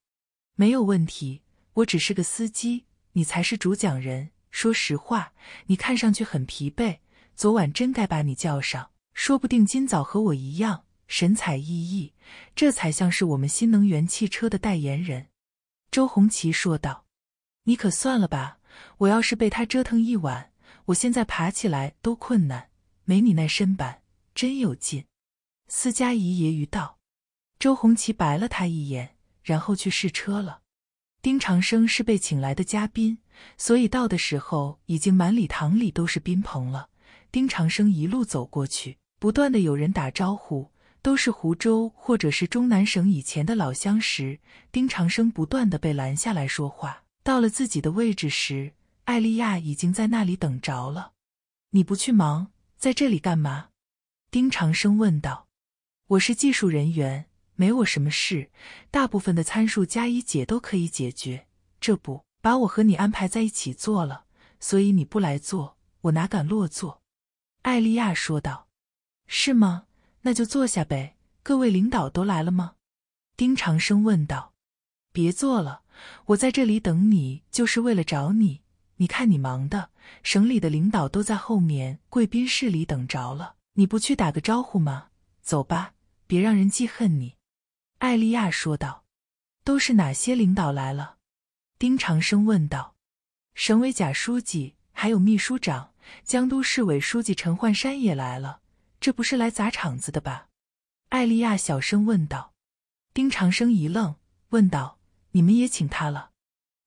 没有问题。”我只是个司机，你才是主讲人。说实话，你看上去很疲惫。昨晚真该把你叫上，说不定今早和我一样神采奕奕，这才像是我们新能源汽车的代言人。”周红旗说道。“你可算了吧！我要是被他折腾一晚，我现在爬起来都困难。没你那身板，真有劲。”司佳怡揶揄道。周红旗白了他一眼，然后去试车了。丁长生是被请来的嘉宾，所以到的时候已经满礼堂里都是宾朋了。丁长生一路走过去，不断的有人打招呼，都是湖州或者是中南省以前的老相识。丁长生不断的被拦下来说话。到了自己的位置时，艾丽亚已经在那里等着了。你不去忙，在这里干嘛？丁长生问道。我是技术人员。没我什么事，大部分的参数加一解都可以解决。这不把我和你安排在一起做了，所以你不来做，我哪敢落座？艾莉亚说道。是吗？那就坐下呗。各位领导都来了吗？丁长生问道。别坐了，我在这里等你，就是为了找你。你看你忙的，省里的领导都在后面贵宾室里等着了，你不去打个招呼吗？走吧，别让人记恨你。艾利亚说道：“都是哪些领导来了？”丁长生问道。“省委贾书记，还有秘书长，江都市委书记陈焕山也来了。这不是来砸场子的吧？”艾利亚小声问道。丁长生一愣，问道：“你们也请他了？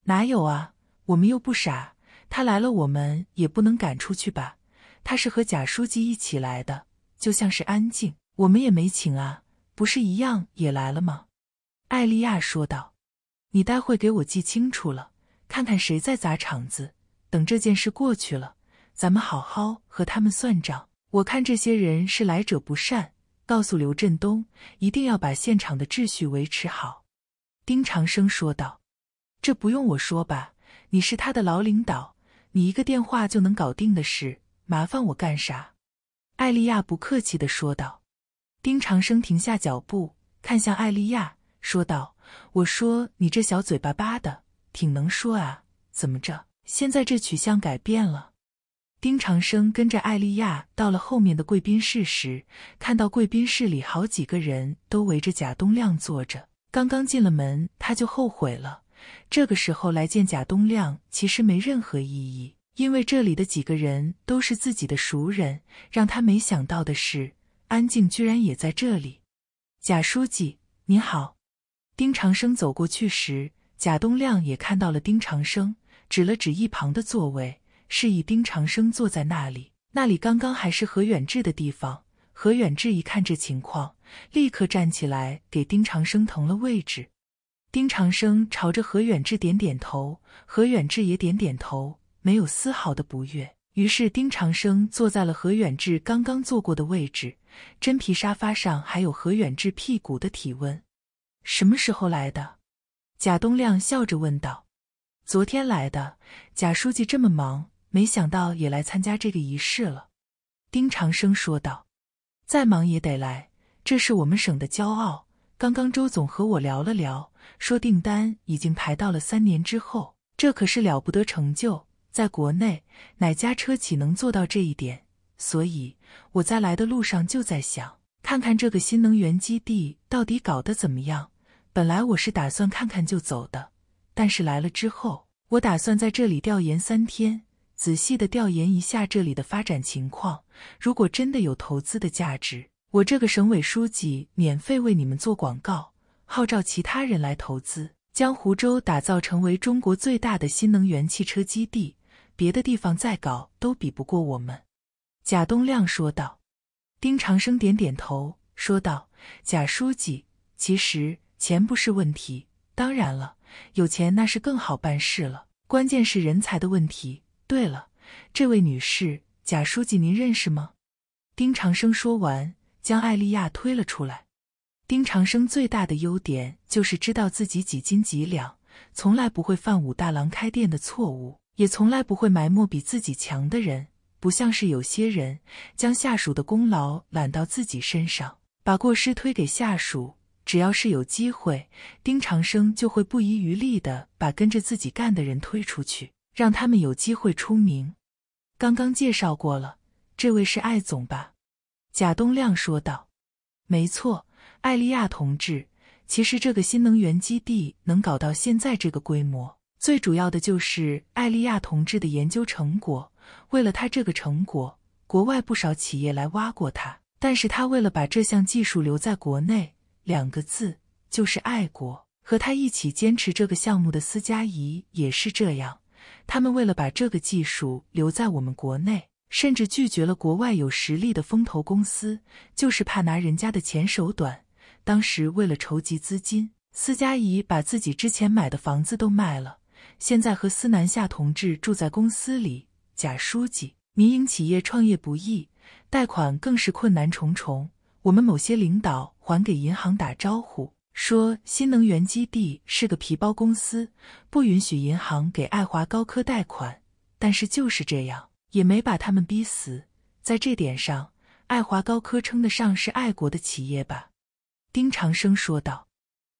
哪有啊？我们又不傻，他来了我们也不能赶出去吧？他是和贾书记一起来的，就像是安静，我们也没请啊。”不是一样也来了吗？艾莉亚说道：“你待会给我记清楚了，看看谁在砸场子。等这件事过去了，咱们好好和他们算账。我看这些人是来者不善，告诉刘振东，一定要把现场的秩序维持好。”丁长生说道：“这不用我说吧？你是他的老领导，你一个电话就能搞定的事，麻烦我干啥？”艾莉亚不客气的说道。丁长生停下脚步，看向艾丽亚，说道：“我说你这小嘴巴巴的，挺能说啊，怎么着？现在这取向改变了？”丁长生跟着艾丽亚到了后面的贵宾室时，看到贵宾室里好几个人都围着贾东亮坐着。刚刚进了门，他就后悔了。这个时候来见贾东亮，其实没任何意义，因为这里的几个人都是自己的熟人。让他没想到的是。安静居然也在这里，贾书记您好。丁长生走过去时，贾东亮也看到了丁长生，指了指一旁的座位，示意丁长生坐在那里。那里刚刚还是何远志的地方，何远志一看这情况，立刻站起来给丁长生腾了位置。丁长生朝着何远志点点头，何远志也点点头，没有丝毫的不悦。于是，丁长生坐在了何远志刚刚坐过的位置。真皮沙发上还有何远志屁股的体温。什么时候来的？贾东亮笑着问道。昨天来的。贾书记这么忙，没想到也来参加这个仪式了。丁长生说道。再忙也得来，这是我们省的骄傲。刚刚周总和我聊了聊，说订单已经排到了三年之后，这可是了不得成就。在国内，哪家车企能做到这一点？所以我在来的路上就在想，看看这个新能源基地到底搞得怎么样。本来我是打算看看就走的，但是来了之后，我打算在这里调研三天，仔细的调研一下这里的发展情况。如果真的有投资的价值，我这个省委书记免费为你们做广告，号召其他人来投资，将湖州打造成为中国最大的新能源汽车基地。别的地方再搞都比不过我们。”贾东亮说道。丁长生点点头，说道：“贾书记，其实钱不是问题，当然了，有钱那是更好办事了。关键是人才的问题。对了，这位女士，贾书记您认识吗？”丁长生说完，将艾丽亚推了出来。丁长生最大的优点就是知道自己几斤几两，从来不会犯武大郎开店的错误。也从来不会埋没比自己强的人，不像是有些人将下属的功劳揽到自己身上，把过失推给下属。只要是有机会，丁长生就会不遗余力地把跟着自己干的人推出去，让他们有机会出名。刚刚介绍过了，这位是艾总吧？贾东亮说道。没错，艾利亚同志。其实这个新能源基地能搞到现在这个规模。最主要的就是艾利亚同志的研究成果。为了他这个成果，国外不少企业来挖过他，但是他为了把这项技术留在国内，两个字就是爱国。和他一起坚持这个项目的斯嘉怡也是这样，他们为了把这个技术留在我们国内，甚至拒绝了国外有实力的风投公司，就是怕拿人家的钱手短。当时为了筹集资金，斯佳怡把自己之前买的房子都卖了。现在和司南夏同志住在公司里。贾书记，民营企业创业不易，贷款更是困难重重。我们某些领导还给银行打招呼，说新能源基地是个皮包公司，不允许银行给爱华高科贷款。但是就是这样，也没把他们逼死。在这点上，爱华高科称得上是爱国的企业吧？丁长生说道。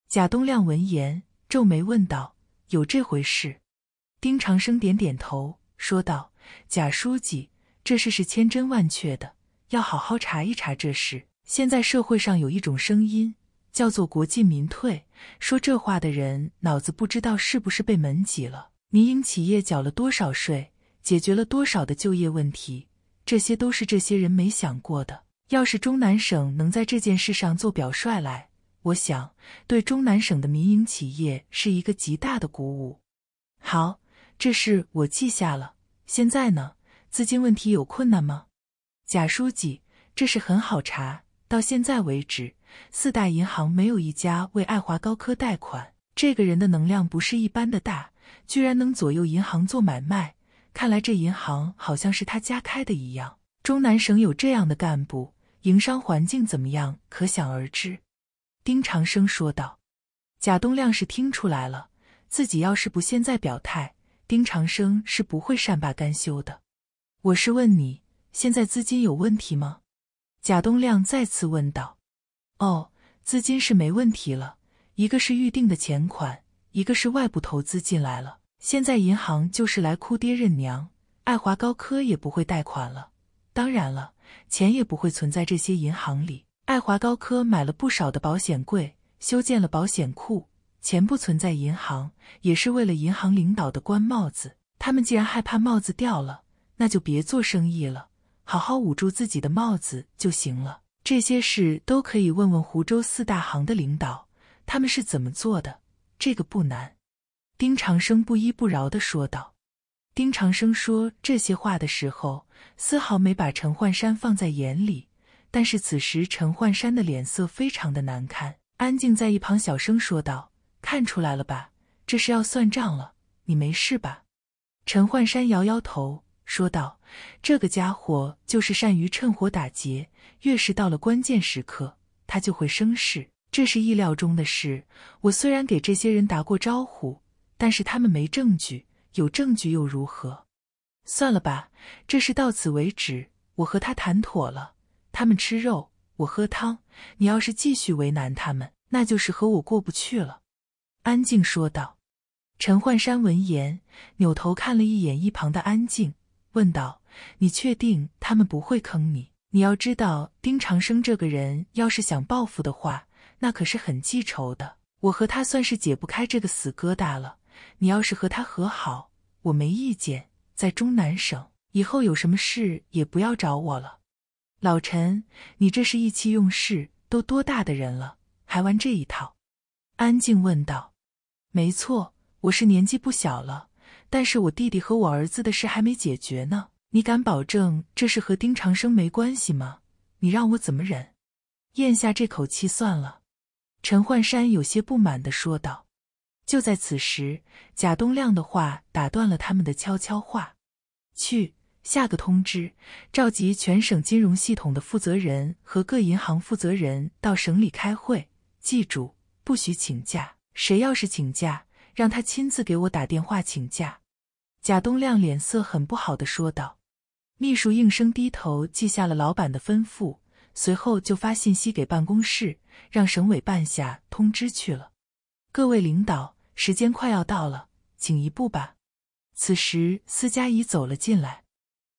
贾东亮闻言皱眉问道。有这回事，丁长生点点头说道：“贾书记，这事是千真万确的，要好好查一查这事。现在社会上有一种声音，叫做国进民退，说这话的人脑子不知道是不是被门挤了。民营企业缴了多少税，解决了多少的就业问题，这些都是这些人没想过的。要是中南省能在这件事上做表率来。”我想，对中南省的民营企业是一个极大的鼓舞。好，这事我记下了。现在呢，资金问题有困难吗？贾书记，这事很好查。到现在为止，四大银行没有一家为爱华高科贷款。这个人的能量不是一般的大，居然能左右银行做买卖。看来这银行好像是他家开的一样。中南省有这样的干部，营商环境怎么样，可想而知。丁长生说道：“贾东亮是听出来了，自己要是不现在表态，丁长生是不会善罢甘休的。我是问你，现在资金有问题吗？”贾东亮再次问道：“哦，资金是没问题了，一个是预定的钱款，一个是外部投资进来了。现在银行就是来哭爹认娘，爱华高科也不会贷款了，当然了，钱也不会存在这些银行里。”在华高科买了不少的保险柜，修建了保险库，钱不存在银行，也是为了银行领导的官帽子。他们既然害怕帽子掉了，那就别做生意了，好好捂住自己的帽子就行了。这些事都可以问问湖州四大行的领导，他们是怎么做的？这个不难。”丁长生不依不饶的说道。丁长生说这些话的时候，丝毫没把陈焕山放在眼里。但是此时，陈焕山的脸色非常的难看。安静在一旁小声说道：“看出来了吧，这是要算账了。你没事吧？”陈焕山摇摇头，说道：“这个家伙就是善于趁火打劫，越是到了关键时刻，他就会生事。这是意料中的事。我虽然给这些人打过招呼，但是他们没证据，有证据又如何？算了吧，这事到此为止。我和他谈妥了。”他们吃肉，我喝汤。你要是继续为难他们，那就是和我过不去了。”安静说道。陈焕山闻言，扭头看了一眼一旁的安静，问道：“你确定他们不会坑你？你要知道，丁长生这个人，要是想报复的话，那可是很记仇的。我和他算是解不开这个死疙瘩了。你要是和他和好，我没意见。在中南省以后有什么事，也不要找我了。”老陈，你这是意气用事，都多大的人了，还玩这一套？安静问道。没错，我是年纪不小了，但是我弟弟和我儿子的事还没解决呢。你敢保证这事和丁长生没关系吗？你让我怎么忍？咽下这口气算了。陈焕山有些不满的说道。就在此时，贾东亮的话打断了他们的悄悄话。去。下个通知，召集全省金融系统的负责人和各银行负责人到省里开会。记住，不许请假。谁要是请假，让他亲自给我打电话请假。贾东亮脸色很不好的说道。秘书应声低头记下了老板的吩咐，随后就发信息给办公室，让省委办下通知去了。各位领导，时间快要到了，请一步吧。此时，司佳怡走了进来。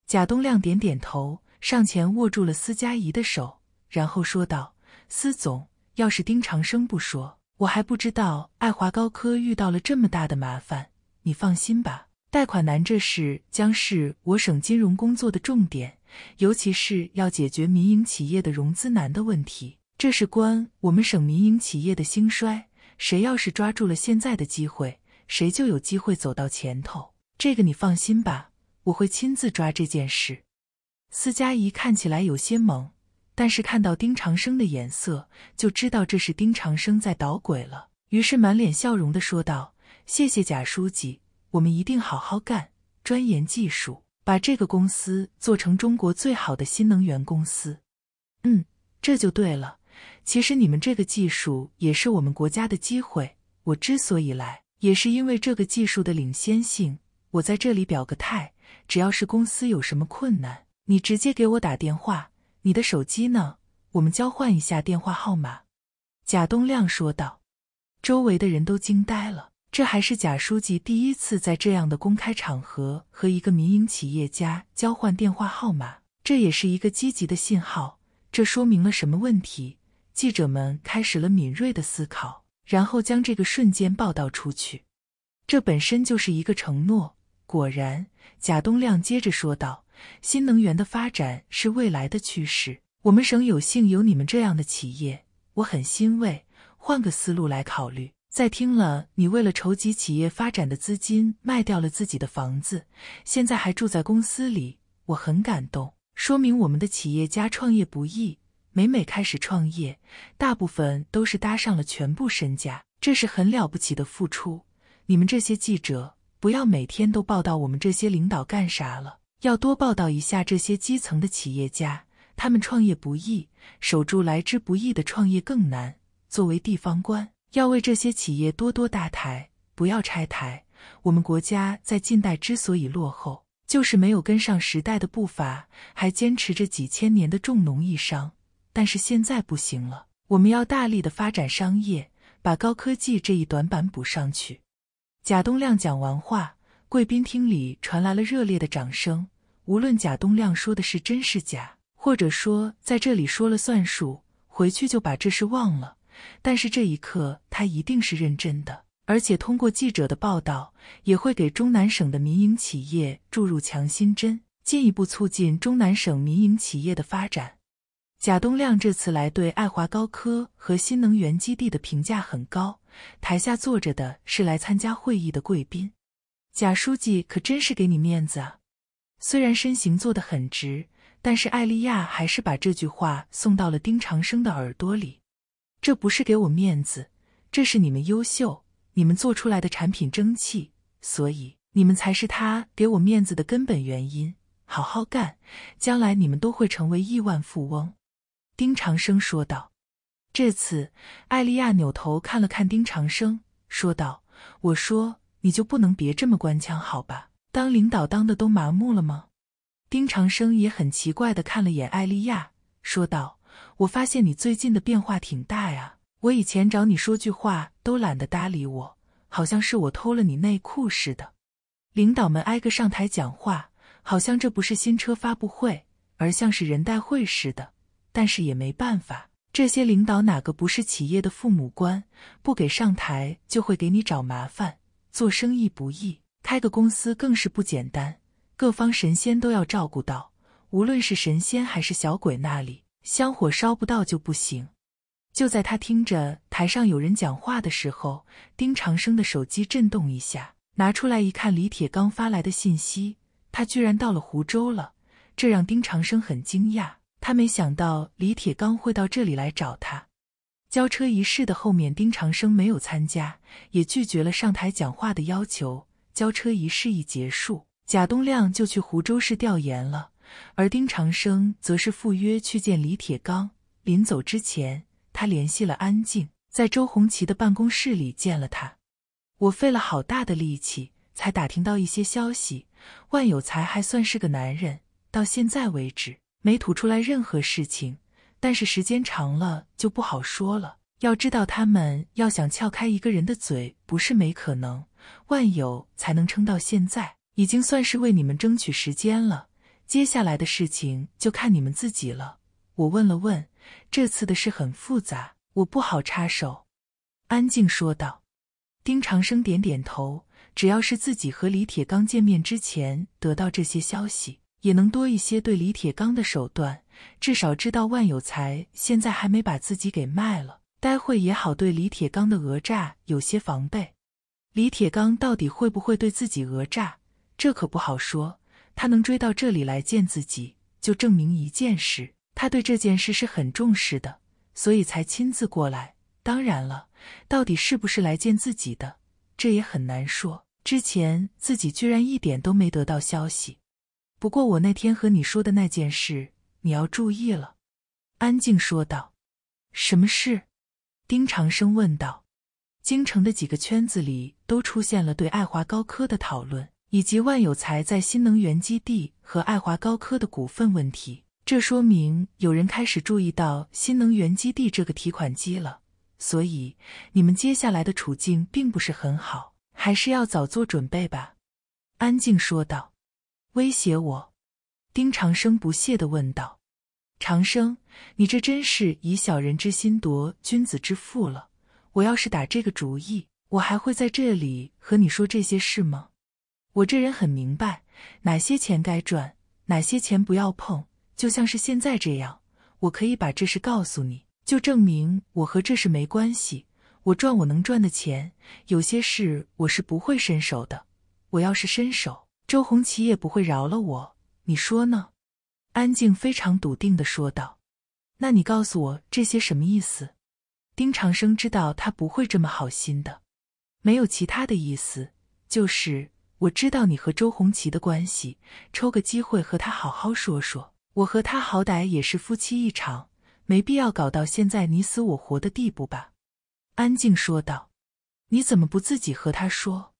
贾东亮点点头，上前握住了司佳怡的手，然后说道：“司总，要是丁长生不说，我还不知道爱华高科遇到了这么大的麻烦。你放心吧，贷款难这事将是我省金融工作的重点，尤其是要解决民营企业的融资难的问题。这是关我们省民营企业的兴衰，谁要是抓住了现在的机会，谁就有机会走到前头。这个你放心吧。”我会亲自抓这件事。司嘉怡看起来有些懵，但是看到丁长生的眼色，就知道这是丁长生在捣鬼了。于是满脸笑容的说道：“谢谢贾书记，我们一定好好干，钻研技术，把这个公司做成中国最好的新能源公司。”嗯，这就对了。其实你们这个技术也是我们国家的机会。我之所以来，也是因为这个技术的领先性。我在这里表个态。只要是公司有什么困难，你直接给我打电话。你的手机呢？我们交换一下电话号码。”贾东亮说道。周围的人都惊呆了，这还是贾书记第一次在这样的公开场合和一个民营企业家交换电话号码。这也是一个积极的信号，这说明了什么问题？记者们开始了敏锐的思考，然后将这个瞬间报道出去。这本身就是一个承诺。果然，贾东亮接着说道：“新能源的发展是未来的趋势，我们省有幸有你们这样的企业，我很欣慰。换个思路来考虑，在听了你为了筹集企业发展的资金，卖掉了自己的房子，现在还住在公司里，我很感动。说明我们的企业家创业不易，每每开始创业，大部分都是搭上了全部身家，这是很了不起的付出。你们这些记者。”不要每天都报道我们这些领导干啥了，要多报道一下这些基层的企业家，他们创业不易，守住来之不易的创业更难。作为地方官，要为这些企业多多搭台，不要拆台。我们国家在近代之所以落后，就是没有跟上时代的步伐，还坚持着几千年的重农抑商。但是现在不行了，我们要大力的发展商业，把高科技这一短板补上去。贾东亮讲完话，贵宾厅里传来了热烈的掌声。无论贾东亮说的是真是假，或者说在这里说了算数，回去就把这事忘了。但是这一刻，他一定是认真的，而且通过记者的报道，也会给中南省的民营企业注入强心针，进一步促进中南省民营企业的发展。贾东亮这次来对爱华高科和新能源基地的评价很高。台下坐着的是来参加会议的贵宾，贾书记可真是给你面子啊！虽然身形坐得很直，但是艾莉亚还是把这句话送到了丁长生的耳朵里。这不是给我面子，这是你们优秀，你们做出来的产品争气，所以你们才是他给我面子的根本原因。好好干，将来你们都会成为亿万富翁。丁长生说道：“这次，艾丽亚扭头看了看丁长生，说道：‘我说，你就不能别这么官腔好吧？当领导当的都麻木了吗？’”丁长生也很奇怪的看了眼艾丽亚，说道：“我发现你最近的变化挺大呀，我以前找你说句话都懒得搭理我，好像是我偷了你内裤似的。”领导们挨个上台讲话，好像这不是新车发布会，而像是人代会似的。但是也没办法，这些领导哪个不是企业的父母官？不给上台，就会给你找麻烦。做生意不易，开个公司更是不简单，各方神仙都要照顾到。无论是神仙还是小鬼那里，香火烧不到就不行。就在他听着台上有人讲话的时候，丁长生的手机震动一下，拿出来一看，李铁刚发来的信息，他居然到了湖州了，这让丁长生很惊讶。他没想到李铁刚会到这里来找他。交车仪式的后面，丁长生没有参加，也拒绝了上台讲话的要求。交车仪式一结束，贾东亮就去湖州市调研了，而丁长生则是赴约去见李铁刚。临走之前，他联系了安静，在周红旗的办公室里见了他。我费了好大的力气，才打听到一些消息。万有才还算是个男人，到现在为止。没吐出来任何事情，但是时间长了就不好说了。要知道，他们要想撬开一个人的嘴，不是没可能。万有才能撑到现在，已经算是为你们争取时间了。接下来的事情就看你们自己了。我问了问，这次的事很复杂，我不好插手。”安静说道。丁长生点点头，只要是自己和李铁刚见面之前得到这些消息。也能多一些对李铁刚的手段，至少知道万有才现在还没把自己给卖了，待会也好对李铁刚的讹诈有些防备。李铁刚到底会不会对自己讹诈，这可不好说。他能追到这里来见自己，就证明一件事：他对这件事是很重视的，所以才亲自过来。当然了，到底是不是来见自己的，这也很难说。之前自己居然一点都没得到消息。不过我那天和你说的那件事，你要注意了。”安静说道。“什么事？”丁长生问道。“京城的几个圈子里都出现了对爱华高科的讨论，以及万有才在新能源基地和爱华高科的股份问题。这说明有人开始注意到新能源基地这个提款机了。所以你们接下来的处境并不是很好，还是要早做准备吧。”安静说道。威胁我？丁长生不屑的问道：“长生，你这真是以小人之心夺君子之腹了。我要是打这个主意，我还会在这里和你说这些事吗？我这人很明白哪些钱该赚，哪些钱不要碰。就像是现在这样，我可以把这事告诉你，就证明我和这事没关系。我赚我能赚的钱，有些事我是不会伸手的。我要是伸手……”周红旗也不会饶了我，你说呢？”安静非常笃定的说道。“那你告诉我这些什么意思？”丁长生知道他不会这么好心的，没有其他的意思，就是我知道你和周红旗的关系，抽个机会和他好好说说。我和他好歹也是夫妻一场，没必要搞到现在你死我活的地步吧？”安静说道，“你怎么不自己和他说？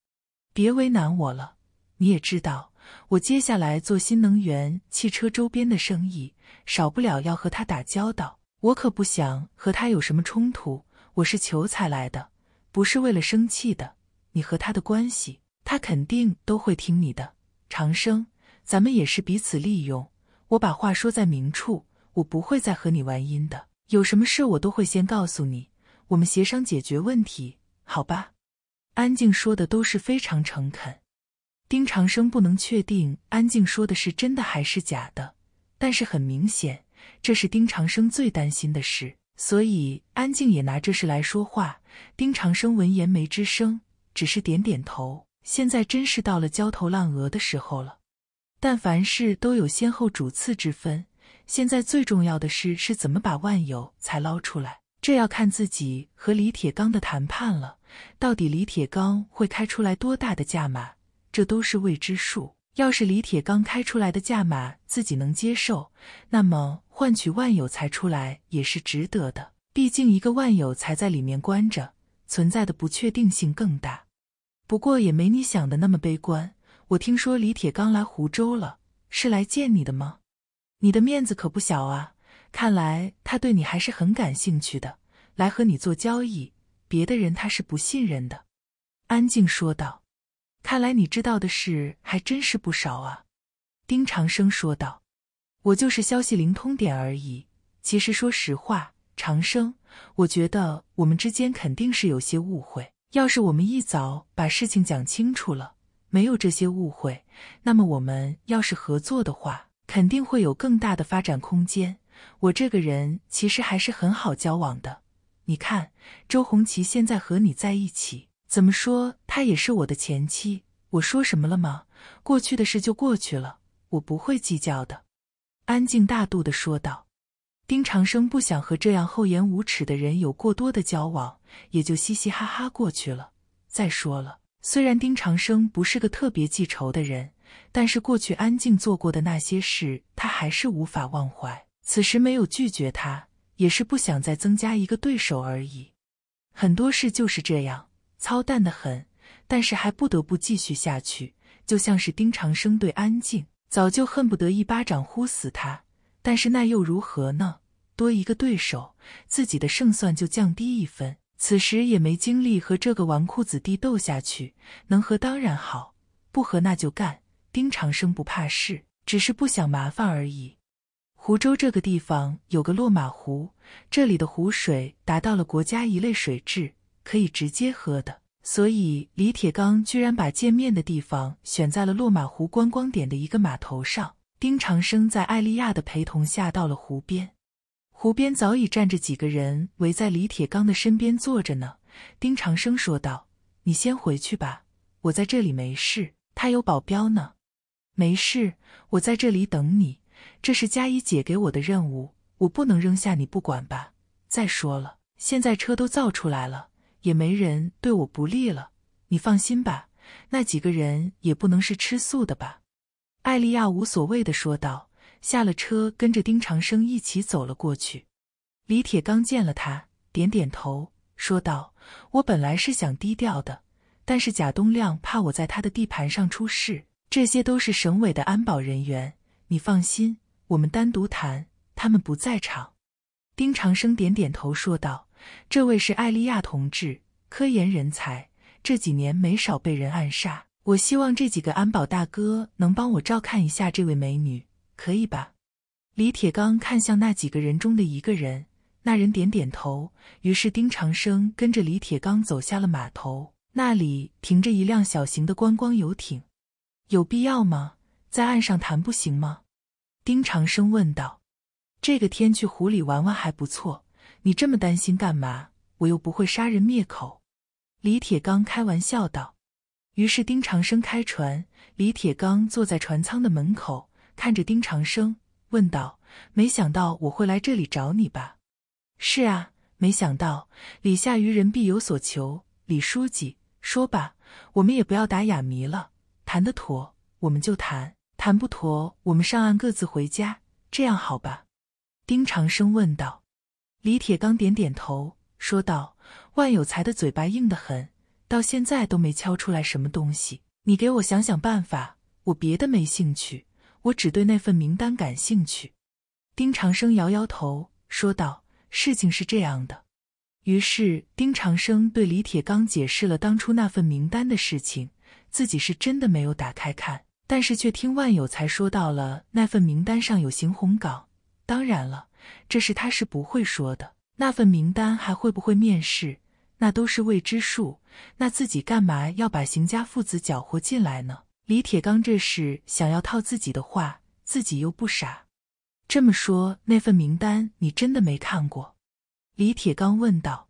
别为难我了。”你也知道，我接下来做新能源汽车周边的生意，少不了要和他打交道。我可不想和他有什么冲突。我是求财来的，不是为了生气的。你和他的关系，他肯定都会听你的。长生，咱们也是彼此利用。我把话说在明处，我不会再和你玩阴的。有什么事，我都会先告诉你，我们协商解决问题，好吧？安静说的都是非常诚恳。丁长生不能确定安静说的是真的还是假的，但是很明显，这是丁长生最担心的事。所以安静也拿这事来说话。丁长生闻言没吱声，只是点点头。现在真是到了焦头烂额的时候了。但凡事都有先后主次之分。现在最重要的是，是怎么把万有才捞出来。这要看自己和李铁刚的谈判了。到底李铁刚会开出来多大的价码？这都是未知数。要是李铁刚开出来的价码自己能接受，那么换取万有才出来也是值得的。毕竟一个万有才在里面关着，存在的不确定性更大。不过也没你想的那么悲观。我听说李铁刚来湖州了，是来见你的吗？你的面子可不小啊！看来他对你还是很感兴趣的，来和你做交易。别的人他是不信任的。安静说道。看来你知道的事还真是不少啊，丁长生说道：“我就是消息灵通点而已。其实说实话，长生，我觉得我们之间肯定是有些误会。要是我们一早把事情讲清楚了，没有这些误会，那么我们要是合作的话，肯定会有更大的发展空间。我这个人其实还是很好交往的。你看，周红旗现在和你在一起。”怎么说，她也是我的前妻。我说什么了吗？过去的事就过去了，我不会计较的。”安静大度的说道。丁长生不想和这样厚颜无耻的人有过多的交往，也就嘻嘻哈哈过去了。再说了，虽然丁长生不是个特别记仇的人，但是过去安静做过的那些事，他还是无法忘怀。此时没有拒绝他，也是不想再增加一个对手而已。很多事就是这样。操蛋的很，但是还不得不继续下去，就像是丁长生对安静，早就恨不得一巴掌呼死他，但是那又如何呢？多一个对手，自己的胜算就降低一分。此时也没精力和这个纨绔子弟斗下去，能和当然好，不和那就干。丁长生不怕事，只是不想麻烦而已。湖州这个地方有个落马湖，这里的湖水达到了国家一类水质。可以直接喝的，所以李铁刚居然把见面的地方选在了落马湖观光点的一个码头上。丁长生在艾丽亚的陪同下到了湖边，湖边早已站着几个人，围在李铁刚的身边坐着呢。丁长生说道：“你先回去吧，我在这里没事，他有保镖呢。没事，我在这里等你。这是嘉怡姐给我的任务，我不能扔下你不管吧？再说了，现在车都造出来了。”也没人对我不利了，你放心吧。那几个人也不能是吃素的吧？”艾丽亚无所谓的说道，下了车，跟着丁长生一起走了过去。李铁刚见了他，点点头，说道：“我本来是想低调的，但是贾东亮怕我在他的地盘上出事，这些都是省委的安保人员，你放心，我们单独谈，他们不在场。”丁长生点点头说道。这位是艾利亚同志，科研人才，这几年没少被人暗杀。我希望这几个安保大哥能帮我照看一下这位美女，可以吧？李铁刚看向那几个人中的一个人，那人点点头。于是丁长生跟着李铁刚走下了码头。那里停着一辆小型的观光游艇，有必要吗？在岸上谈不行吗？丁长生问道。这个天去湖里玩玩还不错。你这么担心干嘛？我又不会杀人灭口。”李铁刚开玩笑道。于是丁长生开船，李铁刚坐在船舱的门口，看着丁长生问道：“没想到我会来这里找你吧？”“是啊，没想到。”李下愚人必有所求。李书记，说吧，我们也不要打哑谜了，谈得妥我们就谈，谈不妥我们上岸各自回家，这样好吧？”丁长生问道。李铁刚点点头，说道：“万有才的嘴巴硬得很，到现在都没敲出来什么东西。你给我想想办法，我别的没兴趣，我只对那份名单感兴趣。”丁长生摇摇头，说道：“事情是这样的。”于是，丁长生对李铁刚解释了当初那份名单的事情，自己是真的没有打开看，但是却听万有才说到了那份名单上有邢洪岗。当然了。这是他是不会说的。那份名单还会不会面试，那都是未知数。那自己干嘛要把邢家父子搅和进来呢？李铁刚，这是想要套自己的话，自己又不傻。这么说，那份名单你真的没看过？李铁刚问道。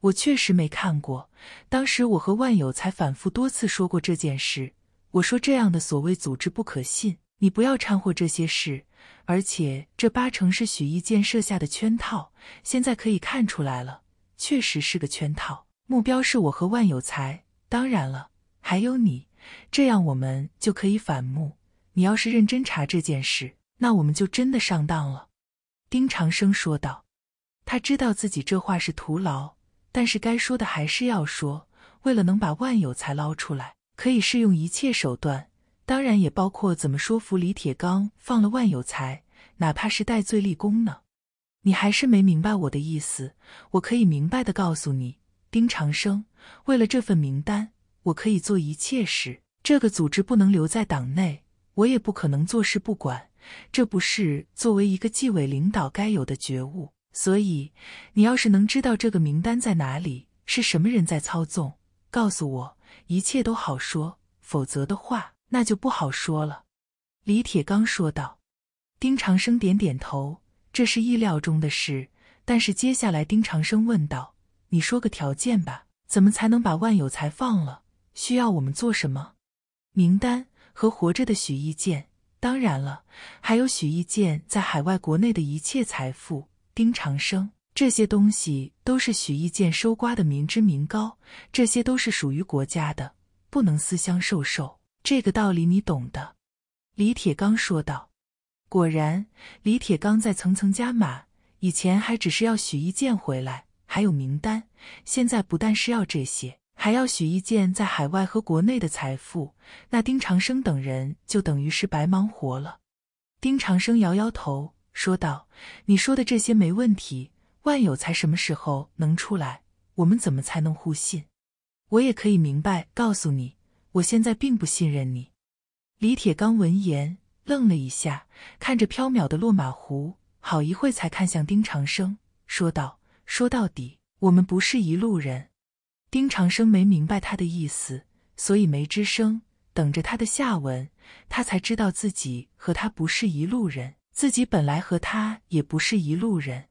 我确实没看过。当时我和万友才反复多次说过这件事。我说这样的所谓组织不可信，你不要掺和这些事。而且这八成是许一建设下的圈套，现在可以看出来了，确实是个圈套。目标是我和万有才，当然了，还有你。这样我们就可以反目。你要是认真查这件事，那我们就真的上当了。”丁长生说道。他知道自己这话是徒劳，但是该说的还是要说。为了能把万有才捞出来，可以试用一切手段。当然也包括怎么说服李铁刚放了万有才，哪怕是戴罪立功呢？你还是没明白我的意思。我可以明白的告诉你，丁长生，为了这份名单，我可以做一切事。这个组织不能留在党内，我也不可能坐视不管。这不是作为一个纪委领导该有的觉悟。所以，你要是能知道这个名单在哪里，是什么人在操纵，告诉我，一切都好说。否则的话。那就不好说了，李铁刚说道。丁长生点点头，这是意料中的事。但是接下来，丁长生问道：“你说个条件吧，怎么才能把万有才放了？需要我们做什么？”名单和活着的许一剑，当然了，还有许一剑在海外、国内的一切财富。丁长生，这些东西都是许一剑收刮的民脂民膏，这些都是属于国家的，不能私相授受。这个道理你懂的，李铁刚说道。果然，李铁刚在层层加码。以前还只是要许一剑回来，还有名单，现在不但是要这些，还要许一剑在海外和国内的财富。那丁长生等人就等于是白忙活了。丁长生摇摇头说道：“你说的这些没问题。万有才什么时候能出来？我们怎么才能互信？我也可以明白告诉你。”我现在并不信任你，李铁刚闻言愣了一下，看着缥缈的落马湖，好一会才看向丁长生，说道：“说到底，我们不是一路人。”丁长生没明白他的意思，所以没吱声，等着他的下文。他才知道自己和他不是一路人，自己本来和他也不是一路人。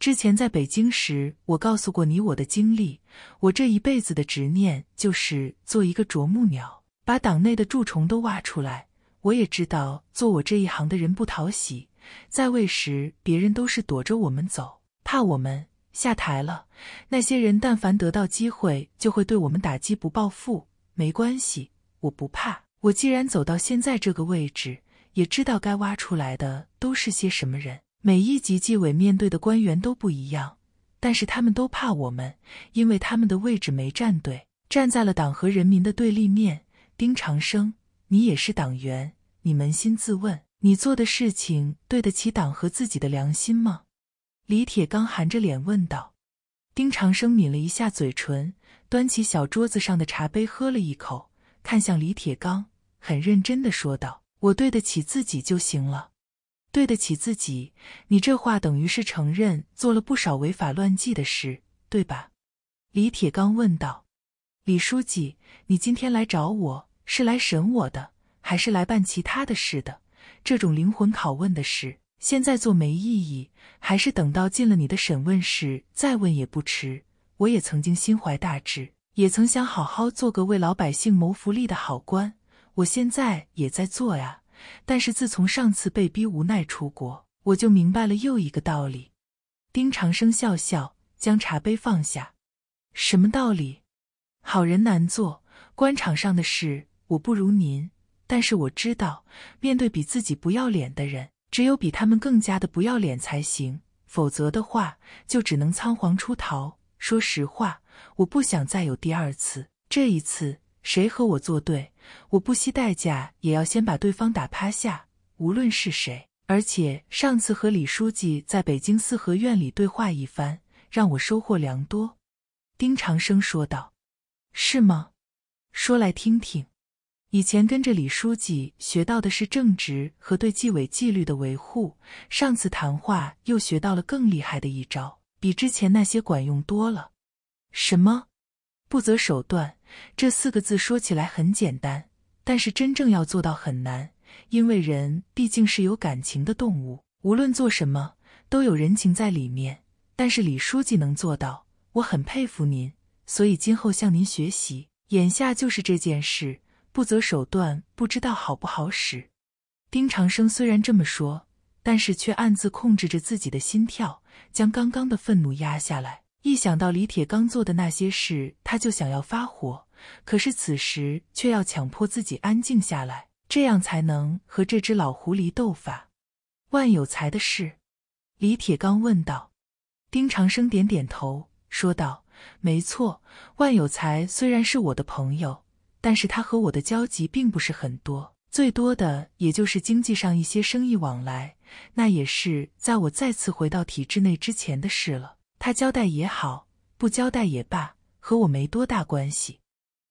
之前在北京时，我告诉过你我的经历。我这一辈子的执念就是做一个啄木鸟，把党内的蛀虫都挖出来。我也知道，做我这一行的人不讨喜。在位时，别人都是躲着我们走，怕我们；下台了，那些人但凡得到机会，就会对我们打击不报复。没关系，我不怕。我既然走到现在这个位置，也知道该挖出来的都是些什么人。每一级纪委面对的官员都不一样，但是他们都怕我们，因为他们的位置没站对，站在了党和人民的对立面。丁长生，你也是党员，你扪心自问，你做的事情对得起党和自己的良心吗？李铁刚含着脸问道。丁长生抿了一下嘴唇，端起小桌子上的茶杯喝了一口，看向李铁刚，很认真的说道：“我对得起自己就行了。”对得起自己，你这话等于是承认做了不少违法乱纪的事，对吧？李铁刚问道。李书记，你今天来找我是来审我的，还是来办其他的事的？这种灵魂拷问的事，现在做没意义，还是等到进了你的审问室再问也不迟。我也曾经心怀大志，也曾想好好做个为老百姓谋福利的好官，我现在也在做呀。但是自从上次被逼无奈出国，我就明白了又一个道理。丁长生笑笑，将茶杯放下。什么道理？好人难做，官场上的事我不如您，但是我知道，面对比自己不要脸的人，只有比他们更加的不要脸才行，否则的话就只能仓皇出逃。说实话，我不想再有第二次。这一次，谁和我作对？我不惜代价也要先把对方打趴下，无论是谁。而且上次和李书记在北京四合院里对话一番，让我收获良多。丁长生说道：“是吗？说来听听。以前跟着李书记学到的是正直和对纪委纪律的维护，上次谈话又学到了更厉害的一招，比之前那些管用多了。什么？”不择手段这四个字说起来很简单，但是真正要做到很难，因为人毕竟是有感情的动物，无论做什么都有人情在里面。但是李书记能做到，我很佩服您，所以今后向您学习。眼下就是这件事，不择手段，不知道好不好使。丁长生虽然这么说，但是却暗自控制着自己的心跳，将刚刚的愤怒压下来。一想到李铁刚做的那些事，他就想要发火，可是此时却要强迫自己安静下来，这样才能和这只老狐狸斗法。万有才的事，李铁刚问道。丁长生点点头，说道：“没错，万有才虽然是我的朋友，但是他和我的交集并不是很多，最多的也就是经济上一些生意往来，那也是在我再次回到体制内之前的事了。”他交代也好，不交代也罢，和我没多大关系。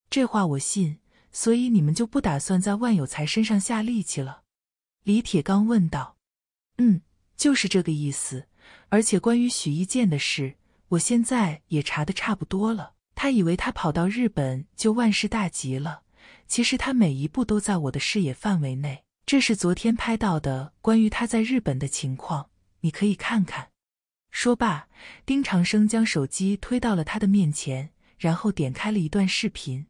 这话我信，所以你们就不打算在万有才身上下力气了？”李铁刚问道。“嗯，就是这个意思。而且关于许一剑的事，我现在也查的差不多了。他以为他跑到日本就万事大吉了，其实他每一步都在我的视野范围内。这是昨天拍到的关于他在日本的情况，你可以看看。”说罢，丁长生将手机推到了他的面前，然后点开了一段视频。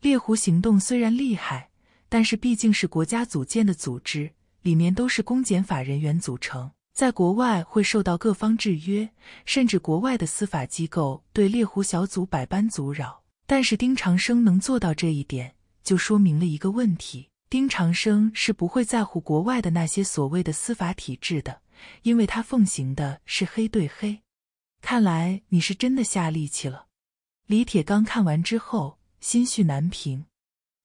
猎狐行动虽然厉害，但是毕竟是国家组建的组织，里面都是公检法人员组成，在国外会受到各方制约，甚至国外的司法机构对猎狐小组百般阻扰。但是丁长生能做到这一点，就说明了一个问题：丁长生是不会在乎国外的那些所谓的司法体制的。因为他奉行的是黑对黑，看来你是真的下力气了。李铁刚看完之后心绪难平。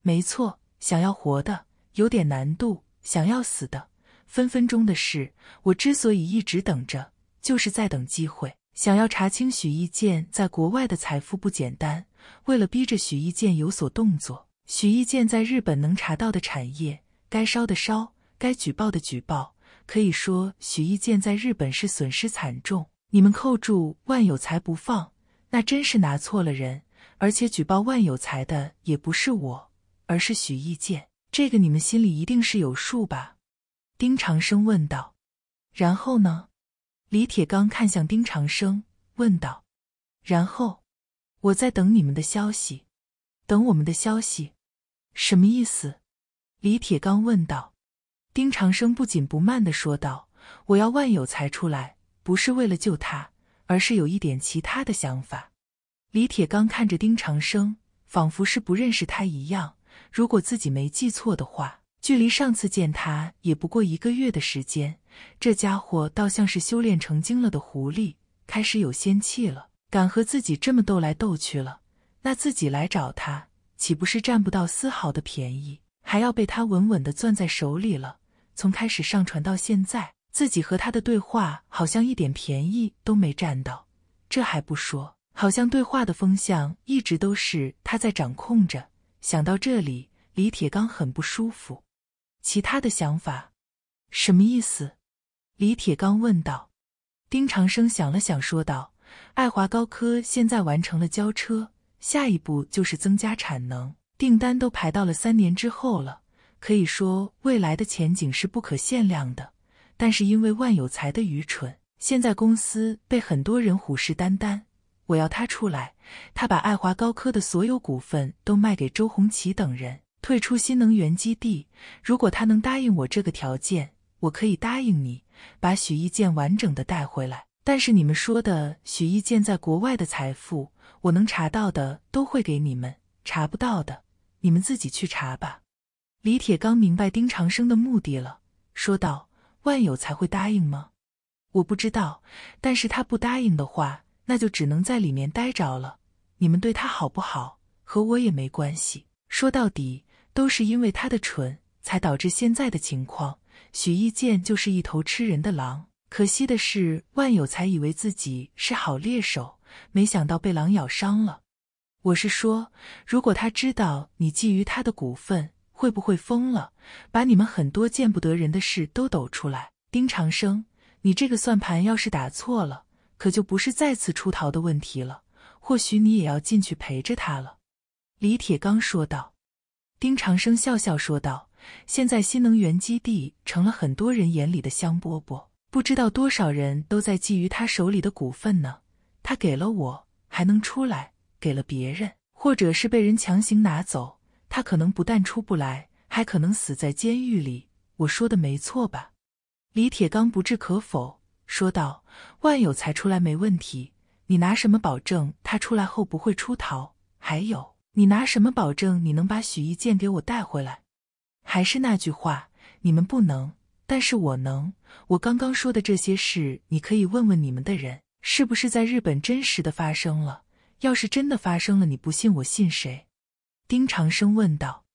没错，想要活的有点难度，想要死的分分钟的事。我之所以一直等着，就是在等机会。想要查清许一剑在国外的财富不简单。为了逼着许一剑有所动作，许一剑在日本能查到的产业，该烧的烧，该举报的举报。可以说，许一健在日本是损失惨重。你们扣住万有才不放，那真是拿错了人。而且举报万有才的也不是我，而是许一健，这个你们心里一定是有数吧？丁长生问道。然后呢？李铁刚看向丁长生问道。然后，我在等你们的消息，等我们的消息，什么意思？李铁刚问道。丁长生不紧不慢地说道：“我要万有才出来，不是为了救他，而是有一点其他的想法。”李铁刚看着丁长生，仿佛是不认识他一样。如果自己没记错的话，距离上次见他也不过一个月的时间。这家伙倒像是修炼成精了的狐狸，开始有仙气了，敢和自己这么斗来斗去了。那自己来找他，岂不是占不到丝毫的便宜，还要被他稳稳地攥在手里了？从开始上传到现在，自己和他的对话好像一点便宜都没占到，这还不说，好像对话的风向一直都是他在掌控着。想到这里，李铁刚很不舒服。其他的想法，什么意思？李铁刚问道。丁长生想了想，说道：“爱华高科现在完成了交车，下一步就是增加产能，订单都排到了三年之后了。”可以说未来的前景是不可限量的，但是因为万有才的愚蠢，现在公司被很多人虎视眈眈。我要他出来，他把爱华高科的所有股份都卖给周红旗等人，退出新能源基地。如果他能答应我这个条件，我可以答应你，把许一健完整的带回来。但是你们说的许一健在国外的财富，我能查到的都会给你们，查不到的，你们自己去查吧。李铁刚明白丁长生的目的了，说道：“万有才会答应吗？我不知道，但是他不答应的话，那就只能在里面待着了。你们对他好不好，和我也没关系。说到底，都是因为他的蠢，才导致现在的情况。许一剑就是一头吃人的狼，可惜的是，万有才以为自己是好猎手，没想到被狼咬伤了。我是说，如果他知道你觊觎他的股份，会不会疯了？把你们很多见不得人的事都抖出来！丁长生，你这个算盘要是打错了，可就不是再次出逃的问题了，或许你也要进去陪着他了。”李铁刚说道。丁长生笑笑说道：“现在新能源基地成了很多人眼里的香饽饽，不知道多少人都在觊觎他手里的股份呢。他给了我，还能出来；给了别人，或者是被人强行拿走。”他可能不但出不来，还可能死在监狱里。我说的没错吧？李铁刚不置可否说道：“万有才出来没问题，你拿什么保证他出来后不会出逃？还有，你拿什么保证你能把许一剑给我带回来？”还是那句话，你们不能，但是我能。我刚刚说的这些事，你可以问问你们的人，是不是在日本真实的发生了？要是真的发生了，你不信我信谁？丁长生问道：“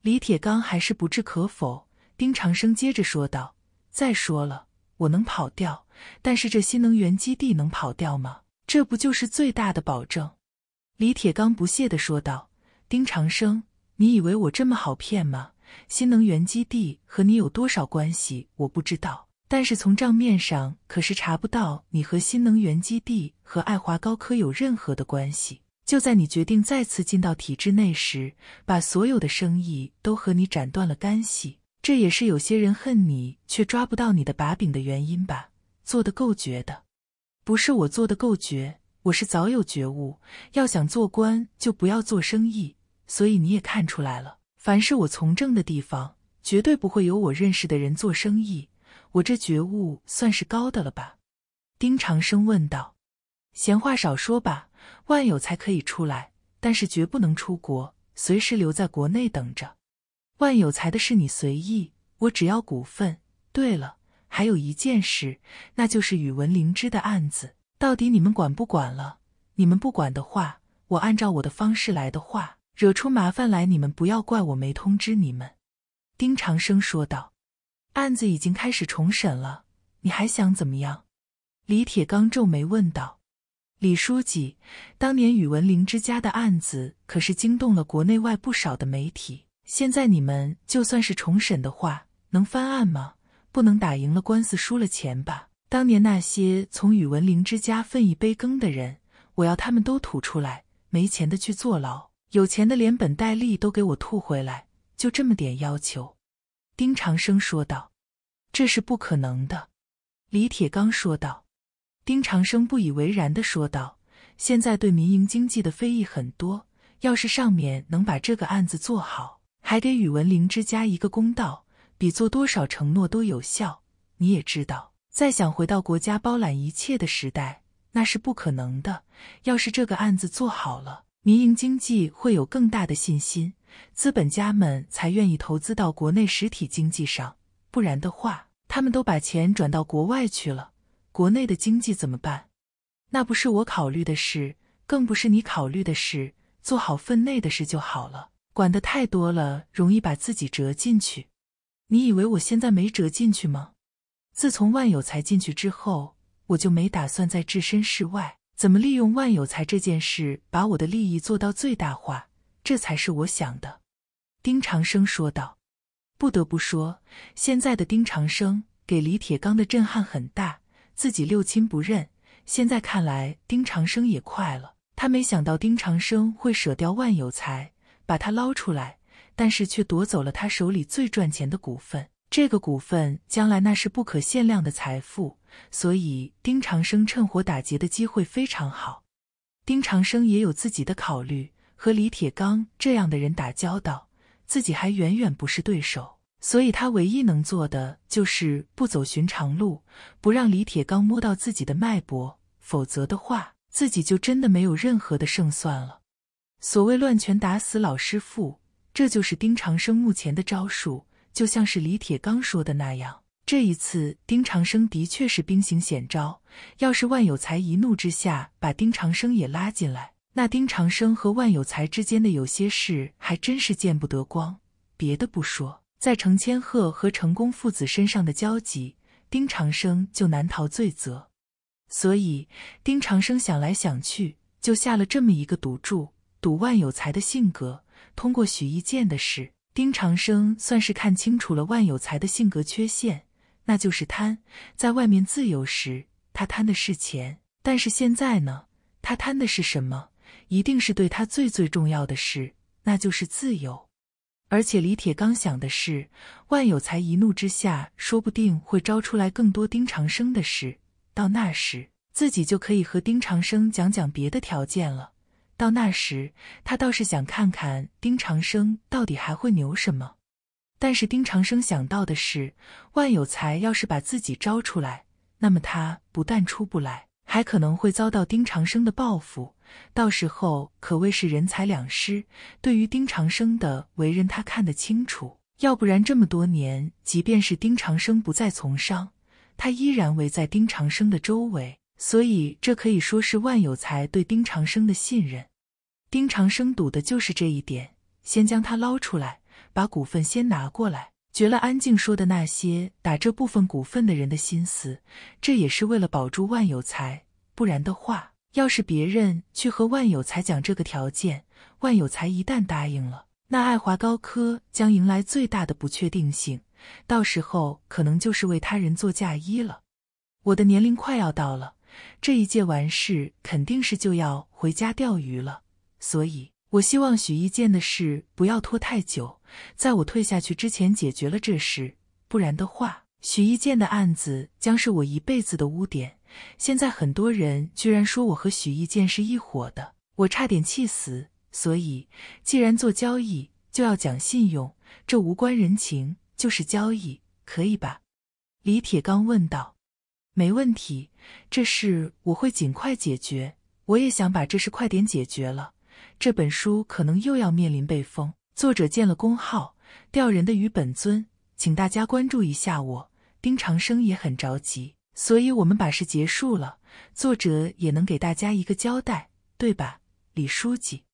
李铁刚还是不置可否。”丁长生接着说道：“再说了，我能跑掉，但是这新能源基地能跑掉吗？这不就是最大的保证？”李铁刚不屑的说道：“丁长生，你以为我这么好骗吗？新能源基地和你有多少关系？我不知道，但是从账面上可是查不到你和新能源基地和爱华高科有任何的关系。”就在你决定再次进到体制内时，把所有的生意都和你斩断了干系。这也是有些人恨你却抓不到你的把柄的原因吧？做得够绝的，不是我做得够绝，我是早有觉悟。要想做官，就不要做生意。所以你也看出来了，凡是我从政的地方，绝对不会有我认识的人做生意。我这觉悟算是高的了吧？丁长生问道。闲话少说吧。万有才可以出来，但是绝不能出国，随时留在国内等着。万有才的事你随意，我只要股份。对了，还有一件事，那就是宇文灵芝的案子，到底你们管不管了？你们不管的话，我按照我的方式来的话，惹出麻烦来，你们不要怪我没通知你们。”丁长生说道，“案子已经开始重审了，你还想怎么样？”李铁刚皱眉问道。李书记，当年宇文灵之家的案子可是惊动了国内外不少的媒体。现在你们就算是重审的话，能翻案吗？不能打赢了官司输了钱吧？当年那些从宇文灵之家分一杯羹的人，我要他们都吐出来，没钱的去坐牢，有钱的连本带利都给我吐回来。就这么点要求。”丁长生说道，“这是不可能的。”李铁刚说道。丁长生不以为然的说道：“现在对民营经济的非议很多，要是上面能把这个案子做好，还给宇文灵芝家一个公道，比做多少承诺都有效。你也知道，再想回到国家包揽一切的时代，那是不可能的。要是这个案子做好了，民营经济会有更大的信心，资本家们才愿意投资到国内实体经济上。不然的话，他们都把钱转到国外去了。”国内的经济怎么办？那不是我考虑的事，更不是你考虑的事。做好分内的事就好了。管的太多了，容易把自己折进去。你以为我现在没折进去吗？自从万有才进去之后，我就没打算再置身事外。怎么利用万有才这件事，把我的利益做到最大化，这才是我想的。”丁长生说道。不得不说，现在的丁长生给李铁刚的震撼很大。自己六亲不认，现在看来丁长生也快了。他没想到丁长生会舍掉万有才，把他捞出来，但是却夺走了他手里最赚钱的股份。这个股份将来那是不可限量的财富，所以丁长生趁火打劫的机会非常好。丁长生也有自己的考虑，和李铁刚这样的人打交道，自己还远远不是对手。所以他唯一能做的就是不走寻常路，不让李铁刚摸到自己的脉搏，否则的话，自己就真的没有任何的胜算了。所谓乱拳打死老师傅，这就是丁长生目前的招数。就像是李铁刚说的那样，这一次丁长生的确是兵行险招。要是万有才一怒之下把丁长生也拉进来，那丁长生和万有才之间的有些事还真是见不得光。别的不说。在程千鹤和成功父子身上的交集，丁长生就难逃罪责。所以，丁长生想来想去，就下了这么一个赌注：赌万有才的性格。通过许一剑的事，丁长生算是看清楚了万有才的性格缺陷，那就是贪。在外面自由时，他贪的是钱；但是现在呢，他贪的是什么？一定是对他最最重要的事，那就是自由。而且李铁刚想的是，万有才一怒之下，说不定会招出来更多丁长生的事。到那时，自己就可以和丁长生讲讲别的条件了。到那时，他倒是想看看丁长生到底还会牛什么。但是丁长生想到的是，万有才要是把自己招出来，那么他不但出不来，还可能会遭到丁长生的报复。到时候可谓是人财两失。对于丁长生的为人，他看得清楚。要不然这么多年，即便是丁长生不再从商，他依然围在丁长生的周围。所以，这可以说是万有才对丁长生的信任。丁长生赌的就是这一点：先将他捞出来，把股份先拿过来，绝了安静说的那些打这部分股份的人的心思。这也是为了保住万有才，不然的话。要是别人去和万有才讲这个条件，万有才一旦答应了，那爱华高科将迎来最大的不确定性。到时候可能就是为他人做嫁衣了。我的年龄快要到了，这一届完事肯定是就要回家钓鱼了。所以，我希望许一剑的事不要拖太久，在我退下去之前解决了这事，不然的话，许一剑的案子将是我一辈子的污点。现在很多人居然说我和许一剑是一伙的，我差点气死。所以，既然做交易就要讲信用，这无关人情，就是交易，可以吧？李铁刚问道。没问题，这事我会尽快解决。我也想把这事快点解决了。这本书可能又要面临被封，作者建了公号，钓人的鱼本尊，请大家关注一下我。丁长生也很着急。所以，我们把事结束了，作者也能给大家一个交代，对吧，李书记？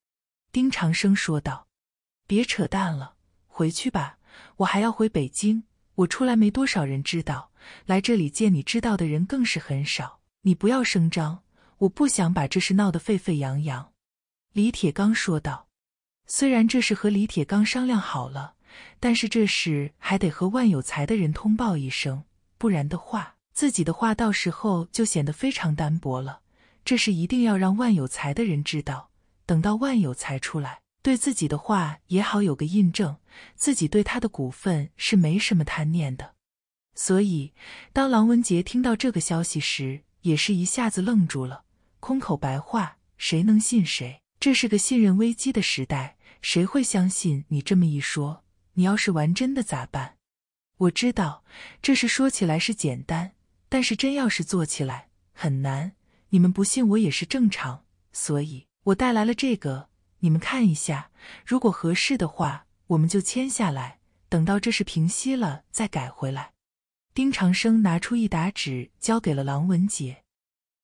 丁长生说道：“别扯淡了，回去吧，我还要回北京。我出来没多少人知道，来这里见你知道的人更是很少。你不要声张，我不想把这事闹得沸沸扬扬。”李铁刚说道：“虽然这是和李铁刚商量好了，但是这事还得和万有才的人通报一声，不然的话。”自己的话到时候就显得非常单薄了，这事一定要让万有才的人知道。等到万有才出来，对自己的话也好有个印证，自己对他的股份是没什么贪念的。所以，当郎文杰听到这个消息时，也是一下子愣住了。空口白话，谁能信谁？这是个信任危机的时代，谁会相信你这么一说？你要是玩真的咋办？我知道，这事说起来是简单。但是真要是做起来很难，你们不信我也是正常。所以，我带来了这个，你们看一下，如果合适的话，我们就签下来。等到这事平息了，再改回来。丁长生拿出一沓纸，交给了郎文杰。